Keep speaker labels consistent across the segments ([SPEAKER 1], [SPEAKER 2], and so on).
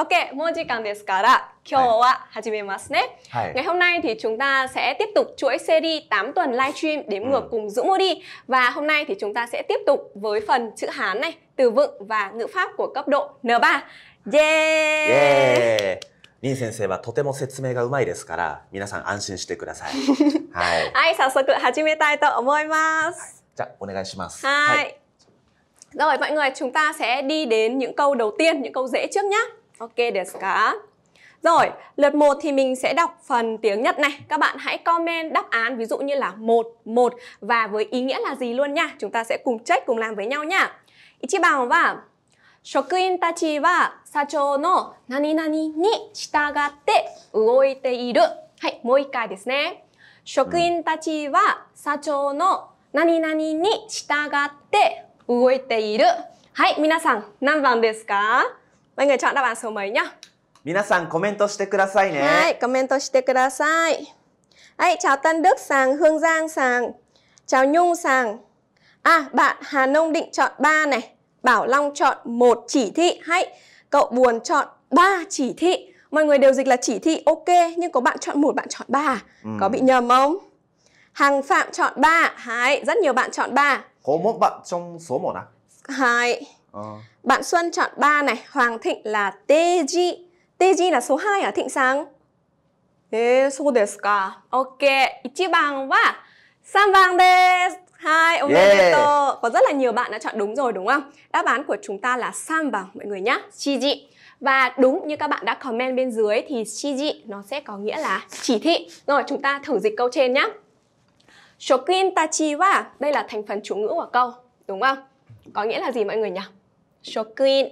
[SPEAKER 1] Ok, một chỉ cần ですから今日は始めますね. Ngày hôm nay thì chúng ta sẽ tiếp tục chuỗi series 8 tuần live stream đếm ngược ừ. cùng Dũng Modi và hôm nay thì chúng ta sẽ tiếp tục với phần chữ Hán này, từ vựng và ngữ pháp của cấp độ N3. Yeah!
[SPEAKER 2] yeah. 林先生はとても説明がうまいですから、皆さん安心してください。はい。
[SPEAKER 1] はい、早速始めたいと思います。は
[SPEAKER 2] い、じゃあお願いしま
[SPEAKER 1] す。はい。はい Rồi mọi người, chúng ta sẽ đi đến những câu đầu tiên, những câu dễ trước nhé. Ok được cả. Rồi, lượt 1 thì mình sẽ đọc phần tiếng Nhật này. Các bạn hãy comment đáp án ví dụ như là 1 1 và với ý nghĩa là gì luôn nha. Chúng ta sẽ cùng check cùng làm với nhau nha. Ichiban wa tachi tachi wa wa sacho sacho no no nani nani nani nani ni ni shitagatte shitagatte iru. iru. Hai, Hai, 職員たちは社長の何々に従って動いている。はい、もう一回ですね。職員たちは社長の何々に従って動いている。はい、皆さん何番ですか Mọi người chọn đáp án số mấy nhá? comment Comment Chào Tân Đức Sàng, Hương Giang Sàng, chào Nhung Sàng. À, bạn Hà Nông định chọn 3 này, Bảo Long chọn một chỉ thị. Hay, cậu Buồn chọn 3 chỉ thị. Mọi người đều dịch là chỉ thị ok, nhưng có bạn chọn một bạn chọn 3. Ừ. Có bị nhầm không? Hàng Phạm chọn 3. Hay, rất nhiều bạn chọn 3.
[SPEAKER 2] Có một bạn trong số 1 à? Hai. Ờ.
[SPEAKER 1] Bạn Xuân chọn 3 này, Hoàng Thịnh là Teji. Teji là số 2 ở Thịnh sáng Ê, so desu ka. Ok, ichiban wa sanban desu. Hai, omedeto. Yeah. Có rất là nhiều bạn đã chọn đúng rồi đúng không? Đáp án của chúng ta là bằng mọi người nhá. Shiji. Và đúng như các bạn đã comment bên dưới thì shiji nó sẽ có nghĩa là chỉ thị. Rồi, chúng ta thử dịch câu trên nhé Shokin tachi wa, đây là thành phần chủ ngữ của câu, đúng không? Có nghĩa là gì mọi người nhỉ? 職員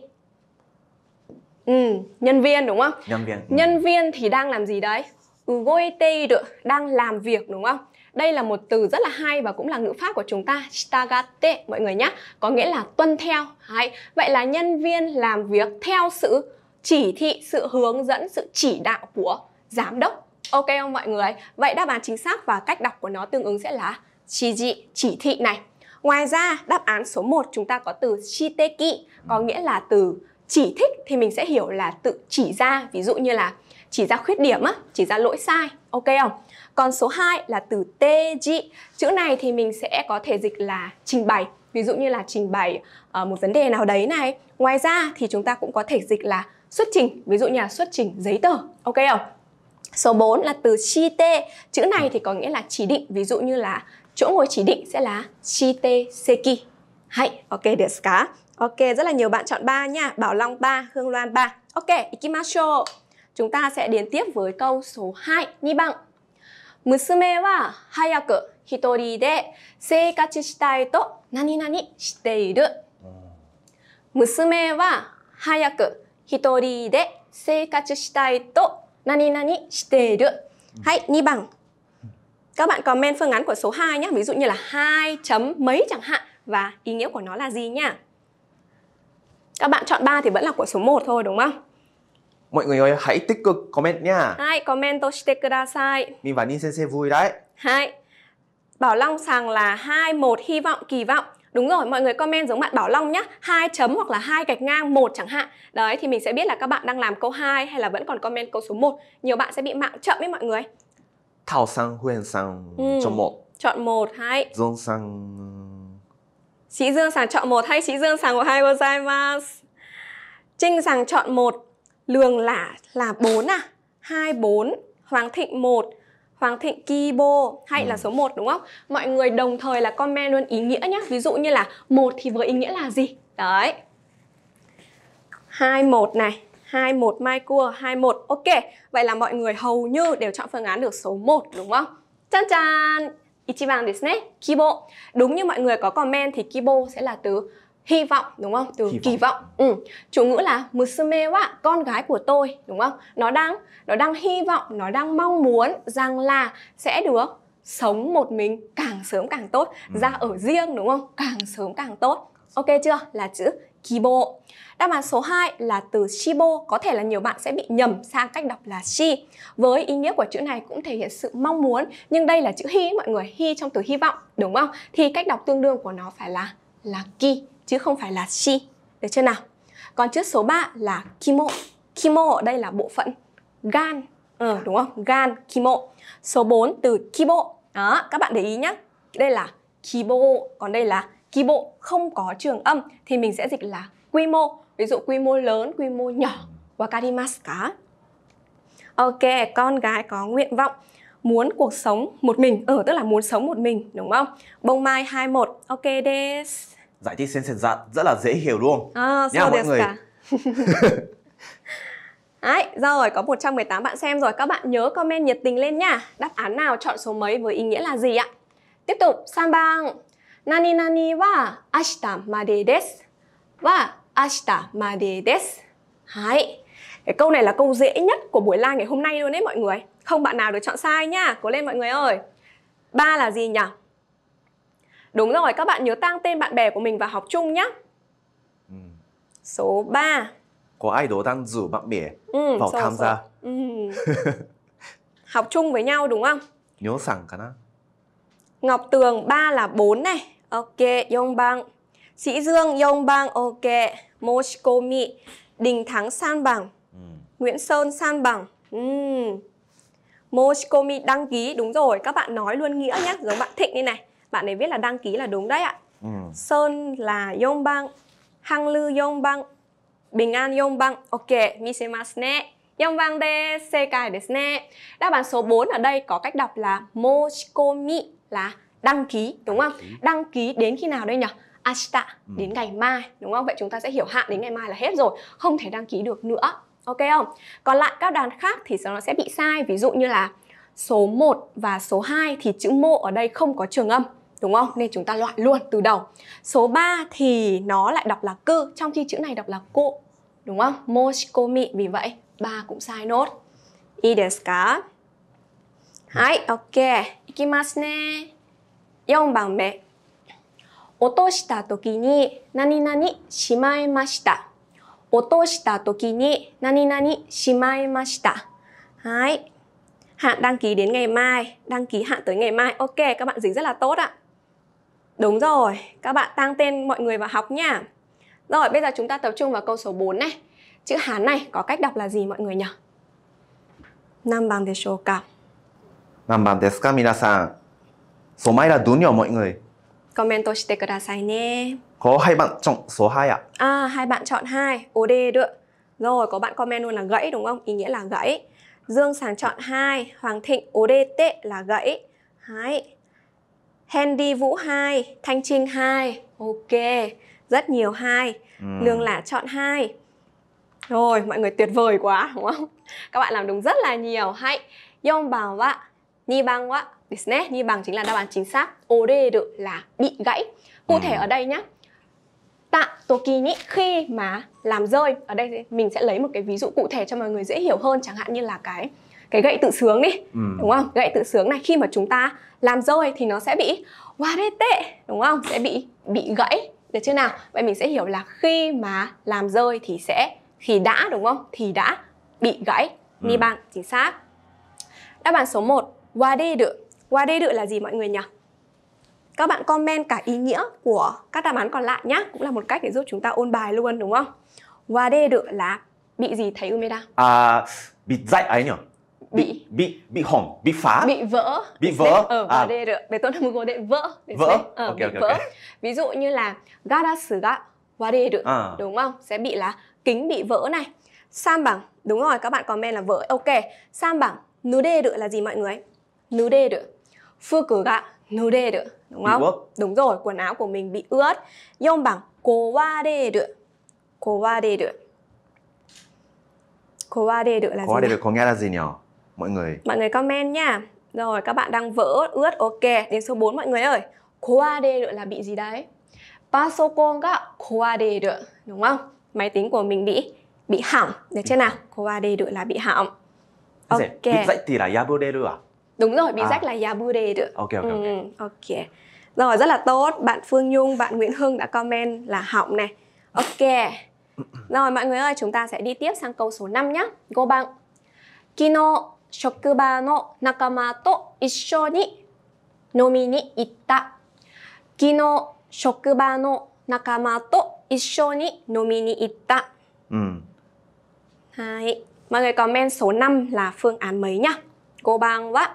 [SPEAKER 1] Ừ, nhân viên đúng không? Nhân viên. Ừ. Nhân viên thì đang làm gì đấy? Ugoiteiru, ừ, đang làm việc đúng không? Đây là một từ rất là hay và cũng là ngữ pháp của chúng ta Shitagate mọi người nhé Có nghĩa là tuân theo Đấy. Vậy là nhân viên làm việc theo sự chỉ thị, sự hướng dẫn, sự chỉ đạo của giám đốc Ok không mọi người? Vậy đáp án chính xác và cách đọc của nó tương ứng sẽ là chỉ thị, chỉ thị này Ngoài ra, đáp án số 1 chúng ta có từ shiteki, có nghĩa là từ chỉ thích thì mình sẽ hiểu là tự chỉ ra, ví dụ như là chỉ ra khuyết điểm á, chỉ ra lỗi sai, ok không? Còn số 2 là từ teji, chữ này thì mình sẽ có thể dịch là trình bày, ví dụ như là trình bày ờ, một vấn đề nào đấy này. Ngoài ra thì chúng ta cũng có thể dịch là xuất trình, ví dụ như là xuất trình giấy tờ, ok không? Số 4 là từ chi tê, chữ này thì có nghĩa là chỉ định, ví dụ như là chỗ ngồi chỉ định sẽ là chite seki. Hay, ok desu ka? Ok, rất là nhiều bạn chọn 3 nha. Bảo Long 3, Hương Loan 3. Ok, ikimashou. Chúng ta sẽ đến tiếp với câu số 2, nhi bằng. Musume wa hayaku hitori de seikachi shitai to nani nani shite iru. Musume wa hayaku hitori de to nani nani 生活したいと何々している。はい、2番。các bạn comment phương án của số 2 nhé, ví dụ như là 2 chấm mấy chẳng hạn và ý nghĩa của nó là gì nhá. Các bạn chọn 3 thì vẫn là của số 1 thôi đúng không?
[SPEAKER 2] Mọi người ơi, hãy tích cực comment nha.
[SPEAKER 1] Hai, comment shite kudasai.
[SPEAKER 2] Mình và Nin Sensei vui đấy.
[SPEAKER 1] Hai. Bảo Long sàng là 2 1 hy vọng kỳ vọng. Đúng rồi, mọi người comment giống bạn Bảo Long nhá, hai chấm hoặc là hai gạch ngang một chẳng hạn. Đấy thì mình sẽ biết là các bạn đang làm câu 2 hay là vẫn còn comment câu số 1. Nhiều bạn sẽ bị mạng chậm ấy mọi người.
[SPEAKER 2] Thảo sang Huyền sang ừ. chọn một
[SPEAKER 1] Chọn một hay
[SPEAKER 2] Dương sang
[SPEAKER 1] Sĩ Dương sàng chọn một hay Sĩ Dương sàng của hai gozaimasu Trinh sàng chọn một Lường là là bốn à hai bốn Hoàng Thịnh một Hoàng Thịnh Kibo hay là số 1 đúng không? Mọi người đồng thời là comment luôn ý nghĩa nhé Ví dụ như là một thì với ý nghĩa là gì? Đấy 21 này 21 mai cua 21 ok vậy là mọi người hầu như đều chọn phương án được số 1 đúng không chan chan Ichiban desne, kibo. Đúng như mọi người có comment thì kibo sẽ là từ hy vọng đúng không? Từ kỳ vọng. Ừ. Chủ ngữ là musume wa, con gái của tôi đúng không? Nó đang nó đang hy vọng, nó đang mong muốn rằng là sẽ được sống một mình càng sớm càng tốt, ừ. ra ở riêng đúng không? Càng sớm càng tốt. Ok chưa? Là chữ kibo. Đáp án số 2 là từ shibo, có thể là nhiều bạn sẽ bị nhầm sang cách đọc là shi. Với ý nghĩa của chữ này cũng thể hiện sự mong muốn, nhưng đây là chữ hi mọi người, hi trong từ hy vọng, đúng không? Thì cách đọc tương đương của nó phải là là ki chứ không phải là shi. Được chưa nào? Còn chữ số 3 là kimo. Kimo ở đây là bộ phận gan. Ừ, đúng không? Gan, kimo. Số 4 từ kibo. Đó, các bạn để ý nhé. Đây là kibo, còn đây là kỳ bộ không có trường âm thì mình sẽ dịch là quy mô ví dụ quy mô lớn quy mô nhỏ wakarimasu ka ok con gái có nguyện vọng muốn cuộc sống một mình ở ờ, ừ, tức là muốn sống một mình đúng không bông mai 21 ok des
[SPEAKER 2] giải thích sen sen dạn rất là dễ hiểu luôn à, nha mọi người
[SPEAKER 1] Đấy, rồi có 118 bạn xem rồi Các bạn nhớ comment nhiệt tình lên nha Đáp án nào chọn số mấy với ý nghĩa là gì ạ Tiếp tục, sang bang 何々は明日までです。は明日までです。Đấy. Cái câu này là câu dễ nhất của buổi live ngày hôm nay luôn đấy mọi người. Không bạn nào được chọn sai nhá, Cố lên mọi người ơi. Ba là gì nhỉ? Đúng rồi, các bạn nhớ tăng tên bạn bè của mình vào học chung nhé. Ừ. Số 3.
[SPEAKER 2] Có ai đó đang rủ bạn bè
[SPEAKER 1] ừ, vào tham gia. Ừ. học chung với nhau đúng không?
[SPEAKER 2] Nhớ sẵn cả nó.
[SPEAKER 1] Ngọc Tường 3 là 4 này. OK, 4 sĩ Dương, 4 bang, ok. Moshikomi, Đình Thắng san bằng. Ừ. Nguyễn Sơn san bằng. Uhm. Moshikomi đăng ký, đúng rồi, các bạn nói luôn nghĩa nhé, giống bạn Thịnh đây này. Bạn này viết là đăng ký là đúng đấy ạ. Ừ. Sơn là Yong bang, Hang Lư Yong bang, Bình An Yong bang. Ok, misemasu ne. Yong bang de sekai desu ne. Đáp án số 4 ở đây có cách đọc là Moshikomi là đăng ký đúng không đăng ký đến khi nào đây nhỉ ashita ừ. đến ngày mai đúng không vậy chúng ta sẽ hiểu hạn đến ngày mai là hết rồi không thể đăng ký được nữa ok không còn lại các đoàn khác thì nó sẽ bị sai ví dụ như là số 1 và số 2 thì chữ mộ ở đây không có trường âm đúng không? Nên chúng ta loại luôn từ đầu. Số 3 thì nó lại đọc là cư trong khi chữ này đọc là cô. Đúng không? Moshikomi vì vậy ba cũng sai nốt. Ii desu ừ. Hai, ok. Ikimasu ne. 4番目落とした時に何々しまいました落とした時に何々しまいました Đấy. Hạn đăng ký đến ngày mai, đăng ký hạn tới ngày mai. Ok, các bạn dính rất là tốt ạ. Đúng rồi, các bạn tăng tên mọi người vào học nha. Rồi, bây giờ chúng ta tập trung vào câu số 4 này. Chữ Hán này có cách đọc là gì mọi người nhỉ? Nam bằng でしょうか?
[SPEAKER 2] Nam bằng desu ka minasan? Số mấy là đúng nhỉ mọi người?
[SPEAKER 1] Comment tôi してくださいね.
[SPEAKER 2] Có hai bạn chọn số 2 ạ?
[SPEAKER 1] À? à, hai bạn chọn 2. OD được. Rồi, có bạn comment luôn là gãy đúng không? Ý nghĩa là gãy. Dương sáng chọn 2, Hoàng Thịnh ODT là gãy. Hai. Handy Vũ 2, Thanh Trinh 2. Ok, rất nhiều hai. Ừ. Lương Lã chọn 2. Rồi, mọi người tuyệt vời quá đúng không? Các bạn làm đúng rất là nhiều. Hãy. Yong bảo ạ. Ni bang ạ. ですね như bằng chính là đáp án chính xác được là bị gãy cụ ừ. thể ở đây nhé tạ toki nhĩ khi mà làm rơi ở đây mình sẽ lấy một cái ví dụ cụ thể cho mọi người dễ hiểu hơn chẳng hạn như là cái cái gậy tự sướng đi ừ. đúng không gậy tự sướng này khi mà chúng ta làm rơi thì nó sẽ bị warete đúng không sẽ bị bị gãy được chưa nào vậy mình sẽ hiểu là khi mà làm rơi thì sẽ khi đã đúng không thì đã bị gãy ni ừ. bằng chính xác đáp án số 1 wade được qua đây đự là gì mọi người nhỉ? Các bạn comment cả ý nghĩa của các đáp án còn lại nhá, cũng là một cách để giúp chúng ta ôn bài luôn đúng không? Qua đây đự là bị gì thầy Umeda?
[SPEAKER 2] À bị dạy ấy nhỉ? bị bị bị hỏng bị phá bị
[SPEAKER 1] vỡ bị vỡ ở ờ, à. đề được về tôi là một để vỡ vỡ ở ờ, okay, bị okay, vỡ okay. ví dụ như là gara sử gạ qua đề được à. đúng không sẽ bị là kính bị vỡ này sam bằng đúng rồi các bạn comment là vỡ ok sam bằng nú đề được là gì mọi người nú đề được 服が濡れる đúng không? Bị Đúng rồi, quần áo của mình bị ướt. Dùng bằng 壊れる.壊れる.壊れる là gì? Có đây nhỉ? được
[SPEAKER 2] có nghĩa là gì nhỉ? Mọi người.
[SPEAKER 1] Mọi người comment nha. Rồi, các bạn đang vỡ, ướt, ok. Đến số 4 mọi người ơi. 壊れる là bị gì đấy? Pasokon ga 壊れる. Đúng không? Máy tính của mình bị bị hỏng. Được chưa nào? 壊れる ừ. là bị hỏng.
[SPEAKER 2] Ok. Bị dạy thì là yabureru à?
[SPEAKER 1] Đúng rồi, bí à. rách là già bưu đề được. Ok ok ừ, ok. Rồi rất là tốt. Bạn Phương Nhung, bạn Nguyễn Hưng đã comment là hỏng này. Ok. Rồi mọi người ơi, chúng ta sẽ đi tiếp sang câu số 5 nhé. Go bang Kino no no nakama nakama to to ni ni ni ni nomi nomi itta kino itta ừ. hai Mọi người comment số 5 là phương án mấy nhá? Cô bang vã.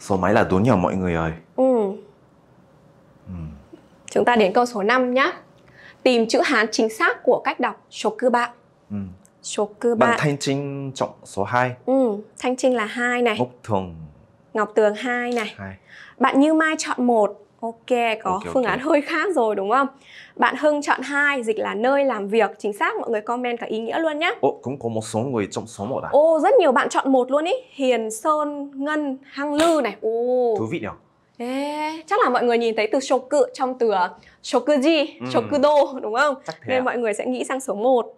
[SPEAKER 2] Số máy là đố nhờ mọi người ơi.
[SPEAKER 1] ừ. ừ. Chúng ta đến câu số 5 nhé Tìm chữ Hán chính xác của cách đọc số cơ bạn ừ. Số cơ bạn Bằng thanh
[SPEAKER 2] trinh trọng số 2
[SPEAKER 1] ừ. Thanh trinh là 2 này Ngọc Thường Ngọc Tường 2 này 2. Bạn Như Mai chọn 1 Ok, có okay, phương okay. án hơi khác rồi đúng không? Bạn Hưng chọn hai dịch là nơi làm việc. Chính xác, mọi người comment cả ý nghĩa luôn nhé.
[SPEAKER 2] Ồ, cũng có một số người chọn số một à?
[SPEAKER 1] Ồ, rất nhiều bạn chọn một luôn ý. Hiền, Sơn, Ngân, Hăng Lư này. Ồ. Thú vị nhỉ? Ê, chắc là mọi người nhìn thấy từ shoku trong từ shokuji, ờ, ừ. shokudo đúng không? Nên à? mọi người sẽ nghĩ sang số 1.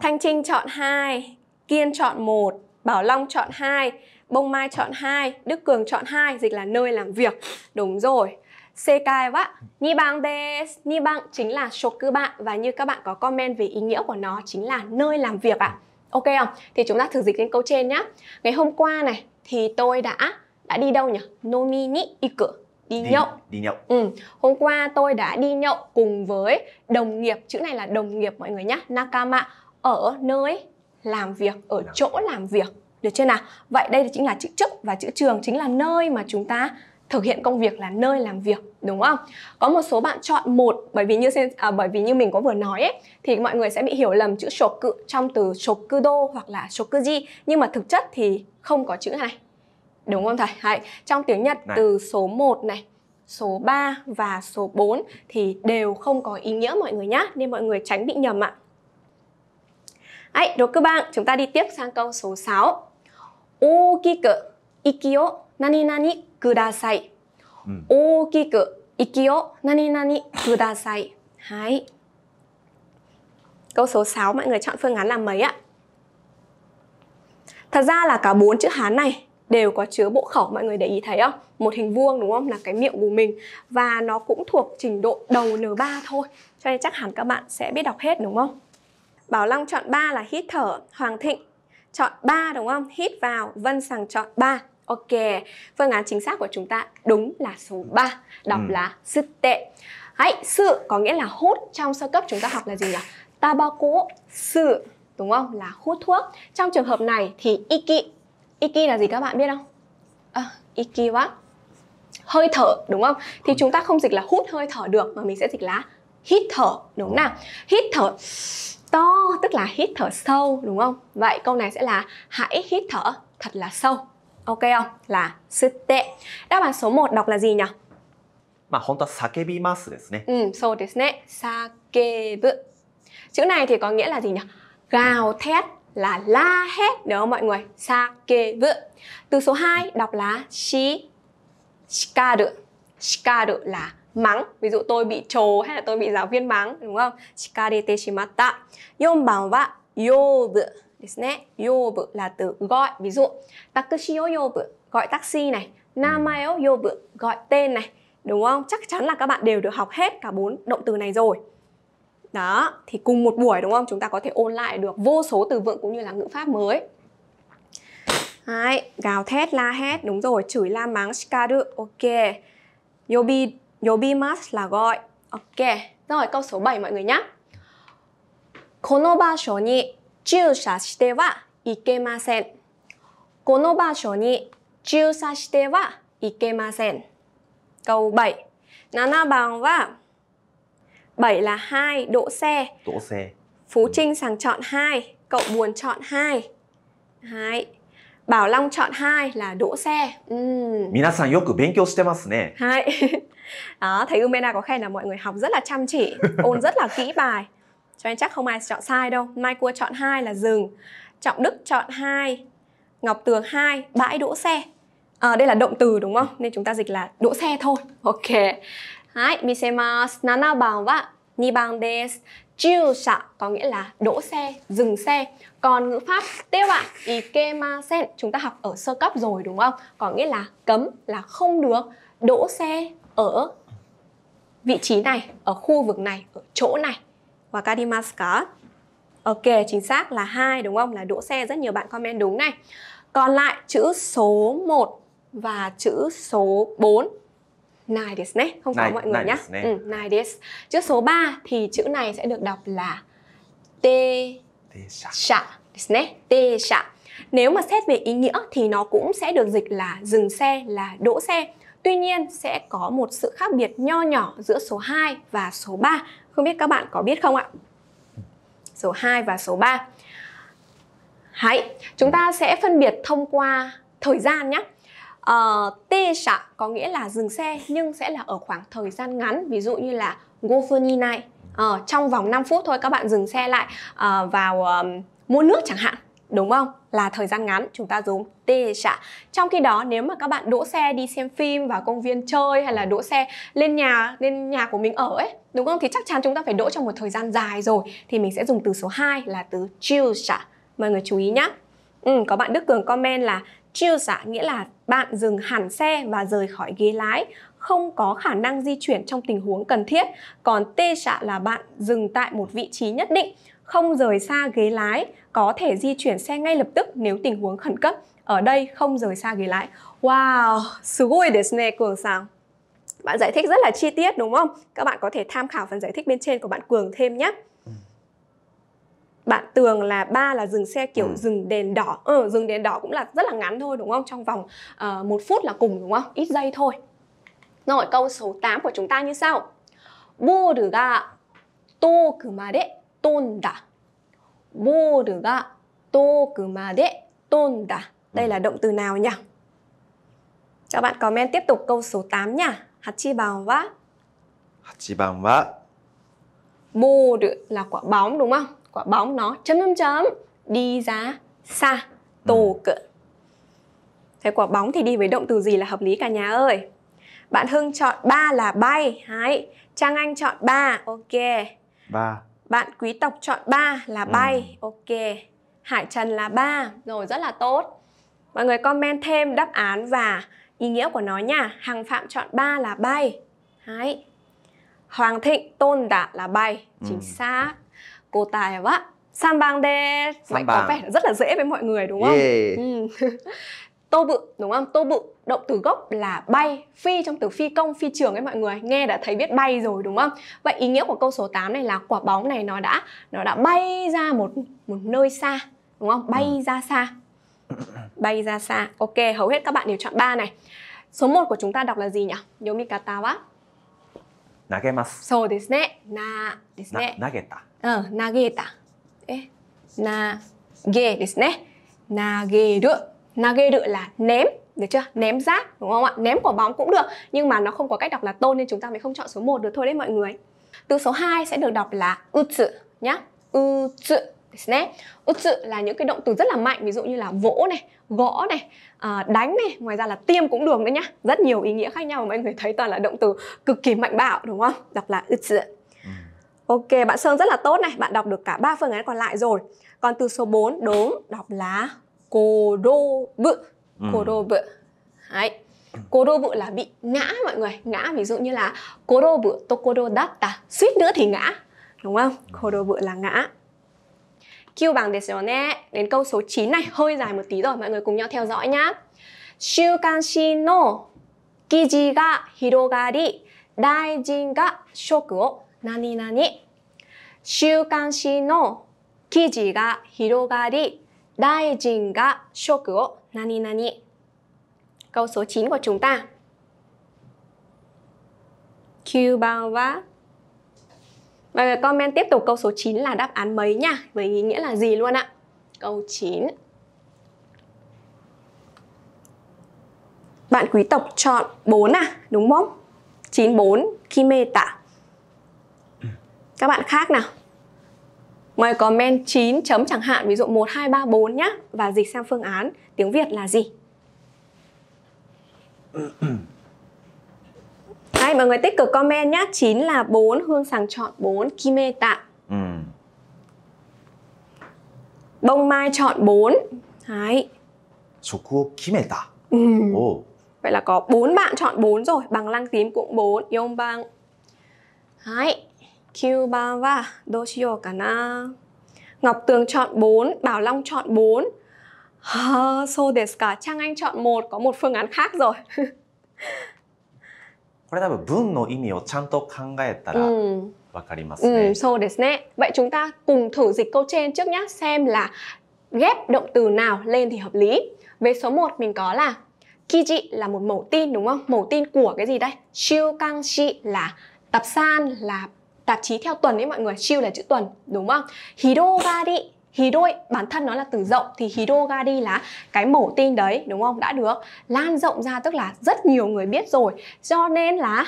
[SPEAKER 1] Thanh Trinh chọn 2, Kiên chọn 1, Bảo Long chọn 2, Bông Mai chọn 2, Đức Cường chọn 2, dịch là nơi làm việc. Đúng rồi. Sekai wa Nibang des. Nibang chính là shoku bạn và như các bạn có comment về ý nghĩa của nó chính là nơi làm việc ạ. À. Ok không? Thì chúng ta thử dịch lên câu trên nhé. Ngày hôm qua này thì tôi đã đã đi đâu nhỉ? Nomi ni iku. Đi, đi nhậu. Đi nhậu. Ừ. Hôm qua tôi đã đi nhậu cùng với đồng nghiệp, chữ này là đồng nghiệp mọi người nhé. nakama ở nơi làm việc, ở dạ. chỗ làm việc. Được chưa nào? Vậy đây chính là chữ chức và chữ trường chính là nơi mà chúng ta thực hiện công việc là nơi làm việc đúng không? Có một số bạn chọn một bởi vì như à, bởi vì như mình có vừa nói ấy thì mọi người sẽ bị hiểu lầm chữ sổ cự trong từ sổ cư đô hoặc là sổ cư di nhưng mà thực chất thì không có chữ này. Đúng không thầy? Đấy. Trong tiếng Nhật này. từ số 1 này số 3 và số 4 thì đều không có ý nghĩa mọi người nhé nên mọi người tránh bị nhầm ạ. Đấy, đố cơ bạn, chúng ta đi tiếp sang câu số 6. 大きく息を何々ください。うん、大きく息を何々ください。はい。Câu số 6 mọi người chọn phương án là mấy ạ? Thật ra là cả bốn chữ Hán này đều có chứa bộ khẩu mọi người để ý thấy không? Một hình vuông đúng không? Là cái miệng của mình và nó cũng thuộc trình độ đầu N3 thôi. Cho nên chắc hẳn các bạn sẽ biết đọc hết đúng không? Bảo Long chọn 3 là hít thở, Hoàng Thịnh chọn 3 đúng không? Hít vào, Vân sàng chọn 3. Ok, phương án chính xác của chúng ta đúng là số 3, đọc ừ. là sự tệ. Hãy sự có nghĩa là hút trong sơ cấp chúng ta học là gì nhỉ? ta bao cũ sự đúng không? Là hút thuốc. Trong trường hợp này thì iki. Iki là gì các bạn biết không? À, iki quá. Hơi thở đúng không? Thì chúng ta không dịch là hút hơi thở được mà mình sẽ dịch là hít thở đúng không nào? Hít thở to tức là hít thở sâu đúng không? Vậy câu này sẽ là hãy hít thở thật là sâu. Ok không? Là sutte. Đáp án số 1 đọc là gì nhỉ?
[SPEAKER 2] Mà hôn ta sakebimasu desu ne.
[SPEAKER 1] Ừ, so desu ne. Sakebu. Chữ này thì có nghĩa là gì nhỉ? Gào thét là la hét đúng không mọi người? Sakebu. Từ số 2 đọc là shi shikaru. Shikaru là mắng ví dụ tôi bị trồ hay là tôi bị giáo viên mắng đúng không shikarete shimatta 4 Yobu là từ gọi ví dụ taxi ô yobu gọi taxi này namae ô yobu gọi tên này đúng không chắc chắn là các bạn đều được học hết cả bốn động từ này rồi đó thì cùng một buổi đúng không chúng ta có thể ôn lại được vô số từ vựng cũng như là ngữ pháp mới Đấy, gào thét la hét đúng rồi chửi la mắng shikaru ok yobi yobimasu là gọi. Ok. Rồi câu số 7 mọi người nhé. この場所に駐車してはいけません。この場所に駐車してはいけません。Câu 7. 7 bằng và 7 là 2, đỗ xe. Đỗ xe. Phú Trinh sàng chọn 2, cậu buồn chọn 2. 2. Bảo Long chọn 2 là đỗ xe. Uhm. Hai. đó thầy Umena có khen là mọi người học rất là chăm chỉ ôn rất là kỹ bài cho nên chắc không ai chọn sai đâu Mai Cua chọn hai là rừng Trọng Đức chọn hai Ngọc Tường hai bãi đỗ xe à, đây là động từ đúng không nên chúng ta dịch là đỗ xe thôi ok Hai, misemasu nana bằng và ni bang des chiu xạ có nghĩa là đỗ xe, dừng xe. Còn ngữ pháp tiếp ạ, sen chúng ta học ở sơ cấp rồi đúng không? Có nghĩa là cấm là không được, đỗ xe ở vị trí này, ở khu vực này, ở chỗ này. Wakarimasu ka? Ok, chính xác là hai đúng không? Là đỗ xe rất nhiều bạn comment đúng này. Còn lại chữ số 1 và chữ số 4 Nai desu ne, không có mọi người nhé. Ừ, nai desu. Chữ số 3 thì chữ này sẽ được đọc là te sha desu ne, te sha. Nếu mà xét về ý nghĩa thì nó cũng sẽ được dịch là dừng xe, là đỗ xe. Tuy nhiên sẽ có một sự khác biệt nho nhỏ giữa số 2 và số 3. Không biết các bạn có biết không ạ? Số 2 và số 3. Hãy, chúng ta sẽ phân biệt thông qua thời gian nhé. Uh, ờ, tê sạ có nghĩa là dừng xe nhưng sẽ là ở khoảng thời gian ngắn ví dụ như là gofuni này uh, trong vòng 5 phút thôi các bạn dừng xe lại uh, vào uh, mua nước chẳng hạn đúng không? Là thời gian ngắn chúng ta dùng tê deja. Trong khi đó nếu mà các bạn đỗ xe đi xem phim vào công viên chơi hay là đỗ xe lên nhà lên nhà của mình ở ấy, đúng không? Thì chắc chắn chúng ta phải đỗ trong một thời gian dài rồi thì mình sẽ dùng từ số 2 là từ chiu chiusa. Mọi người chú ý nhé. Ừ, có bạn Đức Cường comment là chiu chiusa nghĩa là bạn dừng hẳn xe và rời khỏi ghế lái không có khả năng di chuyển trong tình huống cần thiết còn tê xạ là bạn dừng tại một vị trí nhất định không rời xa ghế lái, có thể di chuyển xe ngay lập tức nếu tình huống khẩn cấp. Ở đây không rời xa ghế lái. Wow, sugoi desu ne, Cường Sàng. Bạn giải thích rất là chi tiết đúng không? Các bạn có thể tham khảo phần giải thích bên trên của bạn Cường thêm nhé. Bạn Tường là ba là dừng xe kiểu ừ. dừng đèn đỏ. Ừ, dừng đèn đỏ cũng là rất là ngắn thôi đúng không? Trong vòng uh, một phút là cùng đúng không? Ít giây thôi. Rồi câu số 8 của chúng ta như sau. Board ga toku made bô được tô 돈다. 모르가 도그마데 돈다. Đây là động từ nào nhỉ? Các bạn comment tiếp tục câu số 8 nha. 하치방 bào
[SPEAKER 2] 하치방
[SPEAKER 1] Bô được là quả bóng đúng không? Quả bóng nó chấm chấm chấm đi ra xa tô cự. Thế quả bóng thì đi với động từ gì là hợp lý cả nhà ơi? Bạn Hưng chọn 3 là bay, hai. Trang Anh chọn 3, ok. 3. Bạn quý tộc chọn 3 là ừ. bay. Ừ. Ok. Hải Trần là 3. Rồi rất là tốt. Mọi người comment thêm đáp án và ý nghĩa của nó nha. Hằng Phạm chọn 3 là bay. Đấy. Hoàng Thịnh tôn đã là bay. Chính ừ. xác. Cô tài quá. san bang đê. Sam có vẻ rất là dễ với mọi người đúng không? Yeah. Ừ. tô bự đúng không? Tô bự động từ gốc là bay phi trong từ phi công phi trường ấy mọi người nghe đã thấy biết bay rồi đúng không vậy ý nghĩa của câu số 8 này là quả bóng này nó đã nó đã bay ra một một nơi xa đúng không bay ừ. ra xa bay ra xa ok hầu hết các bạn đều chọn ba này số 1 của chúng ta đọc là gì nhỉ yomikata wa ne. ne. 投げます。そうですね。なですね。投げた。うん、投げた。え、投げですね。投げる。投げる ờ, là ném được chưa ném rác đúng không ạ ném quả bóng cũng được nhưng mà nó không có cách đọc là tôn nên chúng ta mới không chọn số 1 được thôi đấy mọi người từ số 2 sẽ được đọc là utsu nhá utsu ですね. Utsu là những cái động từ rất là mạnh ví dụ như là vỗ này, gõ này, à, đánh này, ngoài ra là tiêm cũng được đấy nhá. Rất nhiều ý nghĩa khác nhau mà mọi người thấy toàn là động từ cực kỳ mạnh bạo đúng không? Đọc là utsu. Ừ. Ok, bạn Sơn rất là tốt này, bạn đọc được cả ba phương án còn lại rồi. Còn từ số 4 đúng, đọc là cô cố đô bự đấy cố đô bự là bị ngã mọi người ngã ví dụ như là cố đô bự tokodo datta suýt nữa thì ngã đúng không cố đô bự là ngã Q bằng nè Đến câu số 9 này hơi dài một tí rồi mọi người cùng nhau theo dõi nhá. Shukanshi no kiji ga hirogari daijin ga shoku o nani nani. Shukanshi no kiji ga hirogari Đại diện ga shoku wo nani nani. Câu số 9 của chúng ta. 9番は Mọi người comment tiếp tục câu số 9 là đáp án mấy nha Với ý nghĩa là gì luôn ạ Câu 9 Bạn quý tộc chọn 4 à, đúng không? 94 Kimeta Các bạn khác nào Ngoài comment 9 chấm chẳng hạn ví dụ 1 2 3 4 nhá và dịch sang phương án tiếng Việt là gì? Đấy, mọi người tích cực comment nhá 9 là 4, Hương sàng chọn 4, Kime tạ ừ. Bông mai chọn 4 Đấy
[SPEAKER 2] Soku Kime tạ oh.
[SPEAKER 1] Vậy là có 4 bạn chọn 4 rồi Bằng lăng tím cũng 4, Yong bằng? Đấy Q3 và Doshio cả na Ngọc Tường chọn 4, Bảo Long chọn 4 à, So desu ka, Trang Anh chọn 1, có một phương án khác rồi
[SPEAKER 2] これ多分文の意味をちゃんと考えたらわかりますね。うん、
[SPEAKER 1] そうですね。Vậy ừ. ừ, chúng ta cùng thử dịch câu trên trước nhé, xem là ghép động từ nào lên thì hợp lý. Về số 1 mình có là Kiji là một mẫu tin đúng không? Mẫu tin của cái gì đây? Shiukanshi là tập san là tạp chí theo tuần ấy mọi người chiêu là chữ tuần đúng không hirogari Hiroi bản thân nó là từ rộng thì Hirogari là cái mẩu tin đấy đúng không? Đã được lan rộng ra tức là rất nhiều người biết rồi. Cho nên là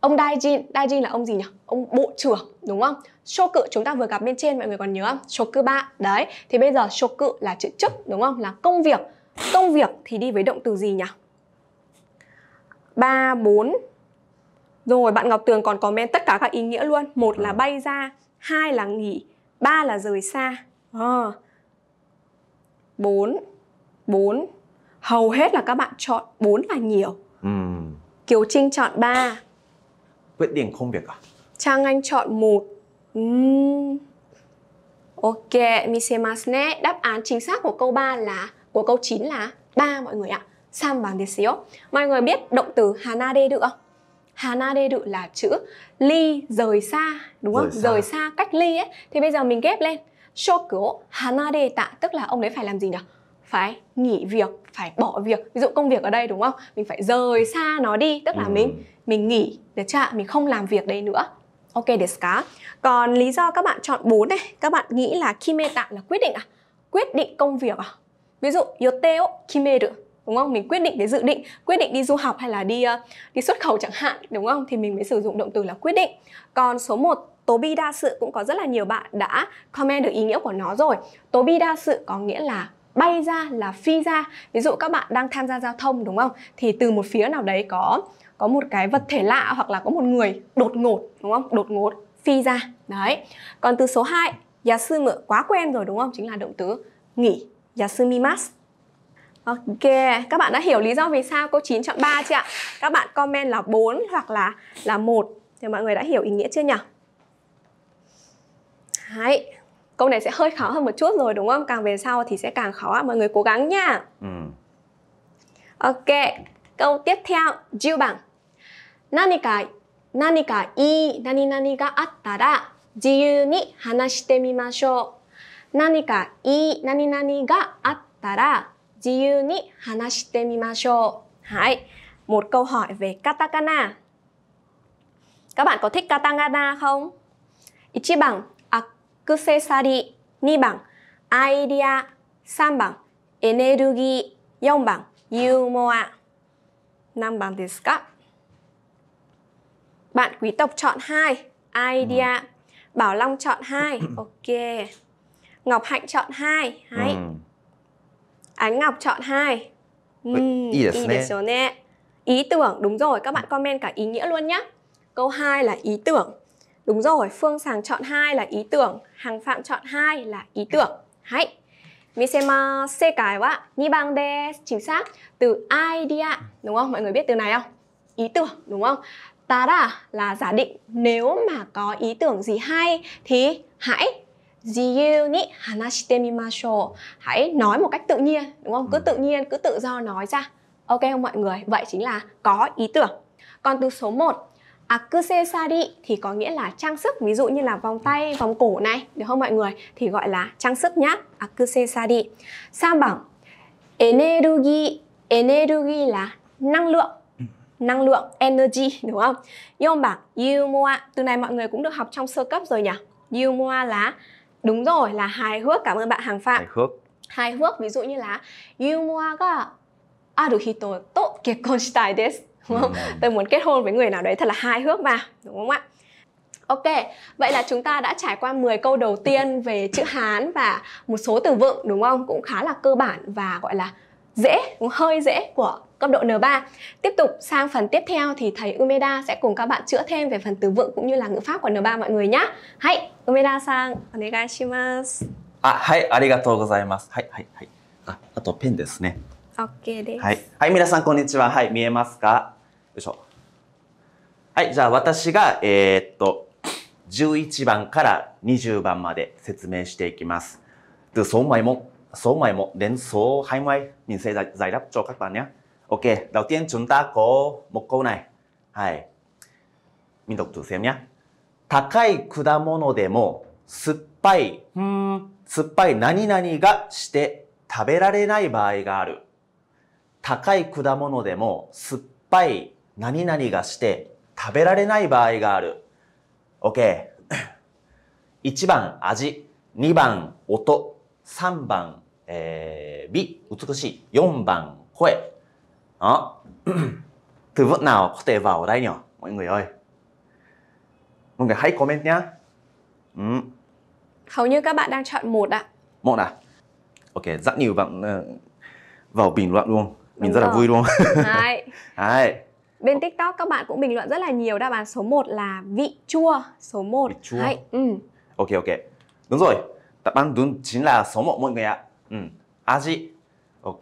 [SPEAKER 1] ông Daijin, Daijin là ông gì nhỉ? Ông bộ trưởng đúng không? cự chúng ta vừa gặp bên trên mọi người còn nhớ không? cự ba đấy. Thì bây giờ cự là chữ chức đúng không? Là công việc. Công việc thì đi với động từ gì nhỉ? 3 4 rồi bạn Ngọc Tường còn comment tất cả các ý nghĩa luôn Một là ừ. bay ra, hai là nghỉ, ba là rời xa à. bốn, 4 Hầu hết là các bạn chọn bốn là nhiều ừ. Kiều Trinh chọn ba.
[SPEAKER 2] Quyết định không việc à?
[SPEAKER 1] Trang Anh chọn một. uhm. Ok, misemasu ne Đáp án chính xác của câu 3 là Của câu 9 là 3 mọi người ạ Sam và desio Mọi người biết động từ hanade được không? hana dedu là chữ ly rời xa đúng không rời xa, rời xa cách ly ấy thì bây giờ mình ghép lên shokyo hana de tạ tức là ông đấy phải làm gì nhỉ phải nghỉ việc phải bỏ việc ví dụ công việc ở đây đúng không mình phải rời xa nó đi tức là ừ. mình mình nghỉ được chưa mình không làm việc đây nữa ok desu ka còn lý do các bạn chọn 4 này các bạn nghĩ là kimeta là quyết định à quyết định công việc à ví dụ yoteo kimeru đúng không mình quyết định cái dự định quyết định đi du học hay là đi uh, đi xuất khẩu chẳng hạn đúng không thì mình mới sử dụng động từ là quyết định còn số 1 tố bi đa sự cũng có rất là nhiều bạn đã comment được ý nghĩa của nó rồi tố bi đa sự có nghĩa là bay ra là phi ra ví dụ các bạn đang tham gia giao thông đúng không thì từ một phía nào đấy có có một cái vật thể lạ hoặc là có một người đột ngột đúng không đột ngột phi ra đấy còn từ số 2 Yasumu quá quen rồi đúng không chính là động từ nghỉ sư mimas Ok, các bạn đã hiểu lý do vì sao cô 9 chọn 3 chưa ạ? Các bạn comment là 4 hoặc là là 1 Thì mọi người đã hiểu ý nghĩa chưa nhỉ? Đấy, câu này sẽ hơi khó hơn một chút rồi đúng không? Càng về sau thì sẽ càng khó, mọi người cố gắng nha ừ. Ok, câu tiếp theo, 10 bằng 何か何かいい何々があったら自由に話してみましょう。何かいい何々があったら由に話してみましょう。Hãy một câu hỏi về katakana. Các bạn có thích katakana không? 1番アクセサリー、2番アイディア、3番エネルギー、4番ユーモア。何番ですか Bạn quý tộc chọn 2, idea. Ừ. Bảo Long chọn 2, ok. Ngọc Hạnh chọn 2, hai. Ừ. Ánh Ngọc chọn 2 uhm, ừ, ý, tưởng, đúng rồi, các bạn comment cả ý nghĩa luôn nhé Câu 2 là ý tưởng Đúng rồi, Phương Sàng chọn 2 là ý tưởng Hàng Phạm chọn 2 là ý tưởng Hãy cái quá. wa Bang des Chính xác Từ idea Đúng không? Mọi người biết từ này không? Ý tưởng, đúng không? Tada là giả định Nếu mà có ý tưởng gì hay Thì hãy 自由に話してみましょう. Hãy nói một cách tự nhiên, đúng không? Cứ ừ. tự nhiên, cứ tự do nói ra. Ok không mọi người? Vậy chính là có ý tưởng. Còn từ số 1, accessory thì có nghĩa là trang sức, ví dụ như là vòng tay, vòng cổ này, được không mọi người? Thì gọi là trang sức nhá, accessory. Sa bằng energy, energy là năng lượng ừ. năng lượng energy đúng không? Nhưng mà yumoa từ này mọi người cũng được học trong sơ cấp rồi nhỉ? Yumoa là Đúng rồi là hài hước cảm ơn bạn Hàng Phạm. Hài hước. Hài hước ví dụ như là Yumoa ga aru hito to kekkon shitai desu. Đúng không? Ừ. Tôi muốn kết hôn với người nào đấy thật là hài hước mà, đúng không ạ? Ok, vậy là chúng ta đã trải qua 10 câu đầu tiên về chữ Hán và một số từ vựng đúng không? Cũng khá là cơ bản và gọi là dễ, cũng hơi dễ của cấp độ N3. Tiếp tục sang phần tiếp theo thì thầy Umeda sẽ cùng các bạn chữa thêm về phần từ vựng cũng như là ngữ pháp của N3 mọi người nhé. Hãy Umeda sang, onegai shimasu.
[SPEAKER 2] À, ah, hãy, arigatou gozaimasu. Hãy, hãy, hãy. À, あとペンですね。
[SPEAKER 1] OK です。はい、
[SPEAKER 2] はい、皆さんこんにちは。はい、見えますか。よいしょ。はい、じゃあ私がえー、っと11番から20番まで説明していきます。từ số 11 số 11 đến số 20 mình sẽ giải, giải đáp cho các bạn Ok, đầu tiên chúng ta có một câu này. Hai. Mình đọc thử xem nhé. 高い果物でも酸っぱい、うん、酸っぱい何々がして食べられない場合がある。高い果物でも酸っぱい何々がして食べられない場合がある。OK。1番味、2番音、3番、えー、美、美しい、4番声、Đó Từ vựng nào có thể vào ở đây nhỉ mọi người ơi Mọi người hãy comment nhá ừ.
[SPEAKER 1] Hầu như các bạn đang chọn một ạ
[SPEAKER 2] Một à? Ok, rất nhiều bạn vào bình luận luôn Mình Đúng rất rồi. là vui luôn Đấy. Đấy.
[SPEAKER 1] Bên TikTok các bạn cũng bình luận rất là nhiều Đáp án số 1 là vị chua Số 1 vị chua. Đấy. Ừ.
[SPEAKER 2] Ok ok Đúng rồi Đáp án đúng chính là số 1 mọi người ạ ừ. Aji Ok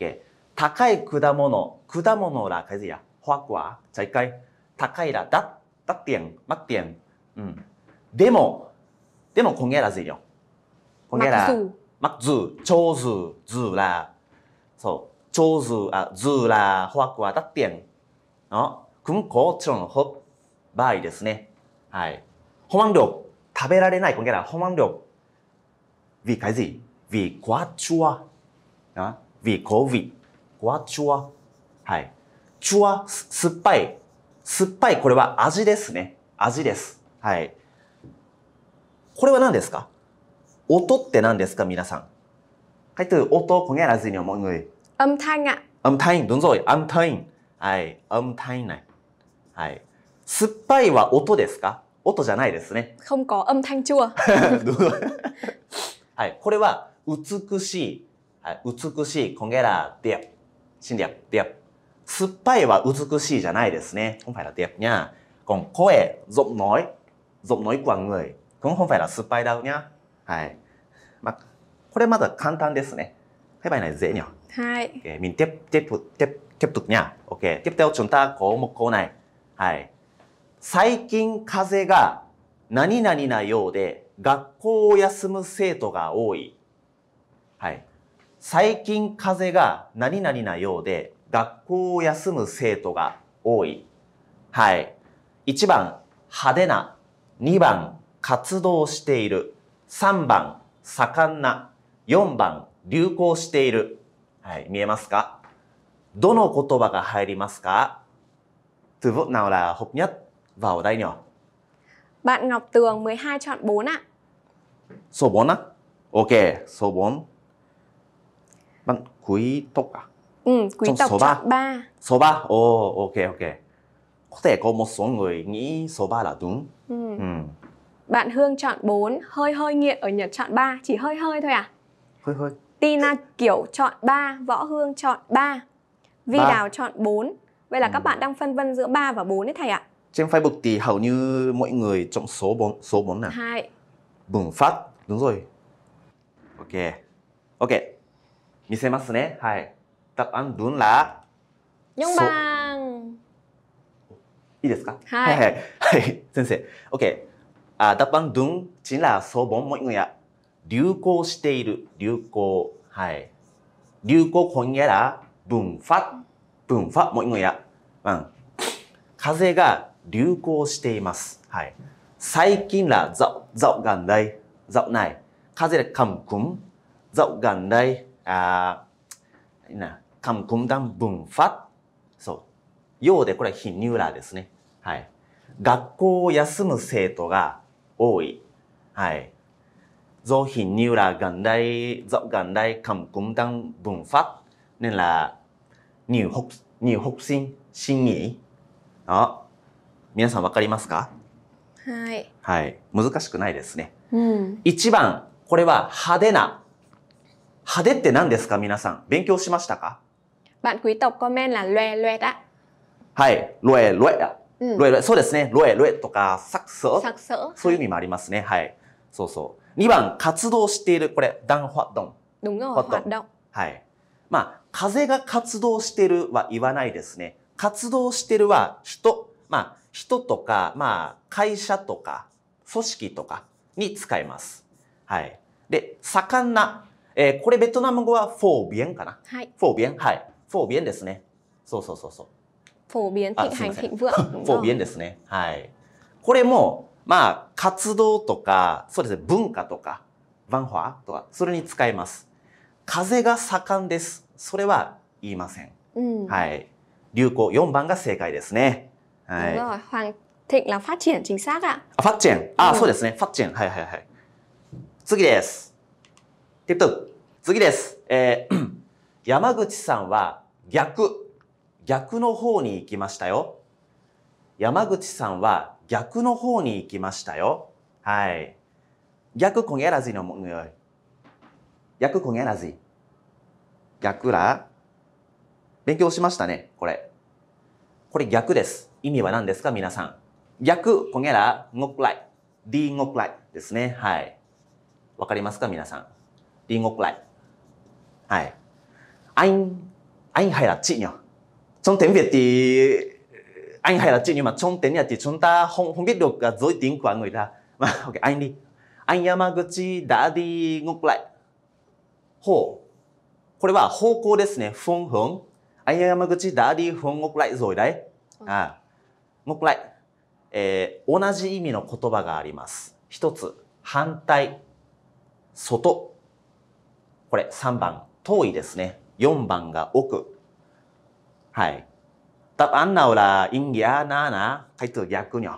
[SPEAKER 2] 高い果物、果物ら、かじや、ほわわ、くじゃ、一回。高いら、だ、だってん、まってん。うん。でも、でも、こげらぜよ。こげら、まず、ちょうず、ずら、そう、ちょうず、あ、ずら、ほわくわ、だってん。あ、くん、こちろん、ほ、ばいですね。はい。ほまんりょ食べられない、こげら、ほまんりょび、か ì cái gì? vì quá び。h u a ごはちゅわ。はい。ちゅわ、酸っぱい。酸っぱい、これは味ですね。味です。はい。これは何ですか音って何ですか皆さん。はい、という音、こげらずに思うのうん、たいが。うん、たいん、んぞい。うん、たいはい。うん、たいない。はい。酸っぱいは音ですか音じゃないですね。
[SPEAKER 1] không có âm t
[SPEAKER 2] はい。これは美しい。美しい。こげら、でや。xin đẹp đẹp 酸っぱいは美しいじゃないですね không phải là đẹp nha còn koe giọng nói giọng nói của người cũng không phải là 酸っぱい đâu nhá はい、まあ、これまだ簡単ですね cái bài này dễ nhỉ
[SPEAKER 1] hai okay,
[SPEAKER 2] mình tiếp tiếp tiếp tiếp tục nha ok tiếp theo chúng ta có một câu này はい最近風が何々なようで学校を休む生徒が多い。はい。最近風邪が何々なようで学校を休む生徒が多い。はい。1番、派手な。2番、活動している。3番、盛んな。4番、流行している。はい、見えますかどの言葉が入りますか Từ vựng nào là hợp nhất vào đây nhỉ?
[SPEAKER 1] Bạn Ngọc Tường 12 chọn 4 ạ.
[SPEAKER 2] Số 4 Ok, số 4. bạn quý tộc à?
[SPEAKER 1] Ừ, quý tộc số 3. 3.
[SPEAKER 2] Số 3. Ồ, oh, ok ok. Có thể có một số người nghĩ số 3 là đúng.
[SPEAKER 1] Ừ. ừ. Bạn Hương chọn 4, hơi hơi nghiện ở Nhật chọn 3, chỉ hơi hơi thôi à? Hơi hơi. Tina Kiểu chọn 3, Võ Hương chọn 3, Vi 3. Đào chọn 4. Vậy là ừ. các bạn đang phân vân giữa 3 và 4 đấy thầy ạ.
[SPEAKER 2] Trên Facebook thì hầu như mọi người chọn số 4, số 4 nào. Hai. Bùng phát, đúng rồi. Ok. Ok, 見せますね。はい。答案どんな
[SPEAKER 1] 4番。
[SPEAKER 2] いいですかはい。はい、はい。はい先生。OK。あ、答案どんちんらそぼんもいや。流行している。流行。はい。流行こんやら文化。文化もいのや。うん。風が流行しています。はい。最近ら、ざ、ạ がん ạ い、ざ、ầ n đ 風でか ầ くん、ざ、m dạo g à, nè, cầm cung đang b ù でこれはヒニューラーですね。はい。学校を休む生徒が多い。はい。ゾヒニューラー元来、ゾ元来、カムクムダン文法。ねら、ニューホク、ニューホクシン、シンギー。あ、皆さんわかりますかはい。はい。難しくないですね。うん。一番、これは派手な。派手って何ですか皆さん。勉強しましたか
[SPEAKER 1] Bạn quý tộc comment là l e l e đã.
[SPEAKER 2] はい、ロエロエだ。ロエロエ、そうですね。ロエロエとか、サクソ。サ
[SPEAKER 1] クソ。そうい
[SPEAKER 2] う意味もありますね。はい。そうそう。2番、活動している。これ、ダンホッドン。
[SPEAKER 1] đúng
[SPEAKER 2] はい。まあ、風が活動してるは言わないですね。活動してるは人、まあ、人とか、まあ、会社とか、組織とかに使います。はい。で、盛んな。えー、これベトナム語はフォービエンかな。はい。フォービエン。はい。フォービエンですね。そうそうそうそう。
[SPEAKER 1] フォービエン、ティン、ン、ハフォービエン
[SPEAKER 2] ですね。はい。これも、まあ、活動とか、そうですね、文化とか、バンファーとか、それに使えます。風が盛んです。それは言いません。うん、はい。流行4番が正解ですね。はい。
[SPEAKER 1] hoàn thịnh là p h ン t triển c h あ、
[SPEAKER 2] phát t r あ、そうですね。ファ á t t r はいはいはい。次です。ティップ次です。えー、山口さんは逆、逆の方に行きましたよ。山口さんは逆の方に行きましたよ。はい。逆こげらずのもんよ。逆こげらず。逆ら。勉強しましたね、これ。これ逆です。意味は何ですか、皆さん。逆こげら、ごくらい。りごくらいですね。はい。わかりますか、皆さん。đi ngục lại. Này Anh Anh hay là chị nhỉ Trong tiếng Việt thì Anh hay là chị nhưng mà trong tiếng Nhật thì chúng ta không không biết được à, giới tính của người ta Mà ok anh đi Anh Yamaguchi đã đi ngục lại. Hồ Cô hô cô Yamaguchi đã đi hướng ngục rồi đấy vâng. À ngục lạnh これ3番、遠いですね。4番が奥。はい。たぶん、あんな、いんぎゃ、な、な、かいと逆に。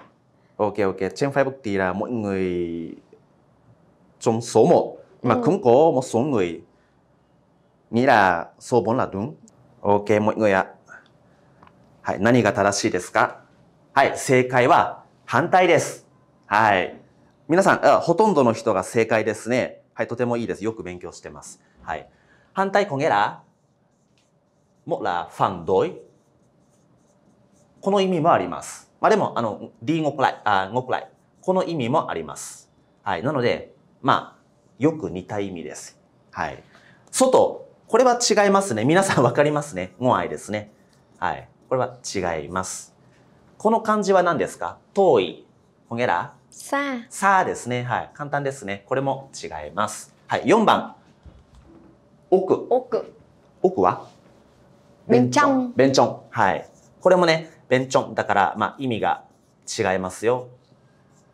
[SPEAKER 2] OK, OK. チェンファイブティーラもいんぐい、ちョンソうも。今、くんこ、もそんぐい。にら、そうぼんら、どん。OK, もいんぐや。はい。何が正しいですかはい。正解は、反対です。はい。皆さん、ほとんどの人が正解ですね。はい、とてもいいです。よく勉強してます。はい。反対、こげら。もら、ファンドイ。この意味もあります。まあでも、あの、りんごくらい、あ、ごくらい。この意味もあります。はい。なので、まあ、よく似た意味です。はい。外、これは違いますね。皆さん わかりますね。ご愛ですね。はい。これは違います。この漢字は何ですか遠い。ほげらさあ。さあですね。はい。簡単ですね。これも違います。はい。4番。奥。奥。奥は
[SPEAKER 1] ベンチョン。
[SPEAKER 2] ベンチョン。はい。これもね、ベンチョンだから、まあ、意味が違いますよ。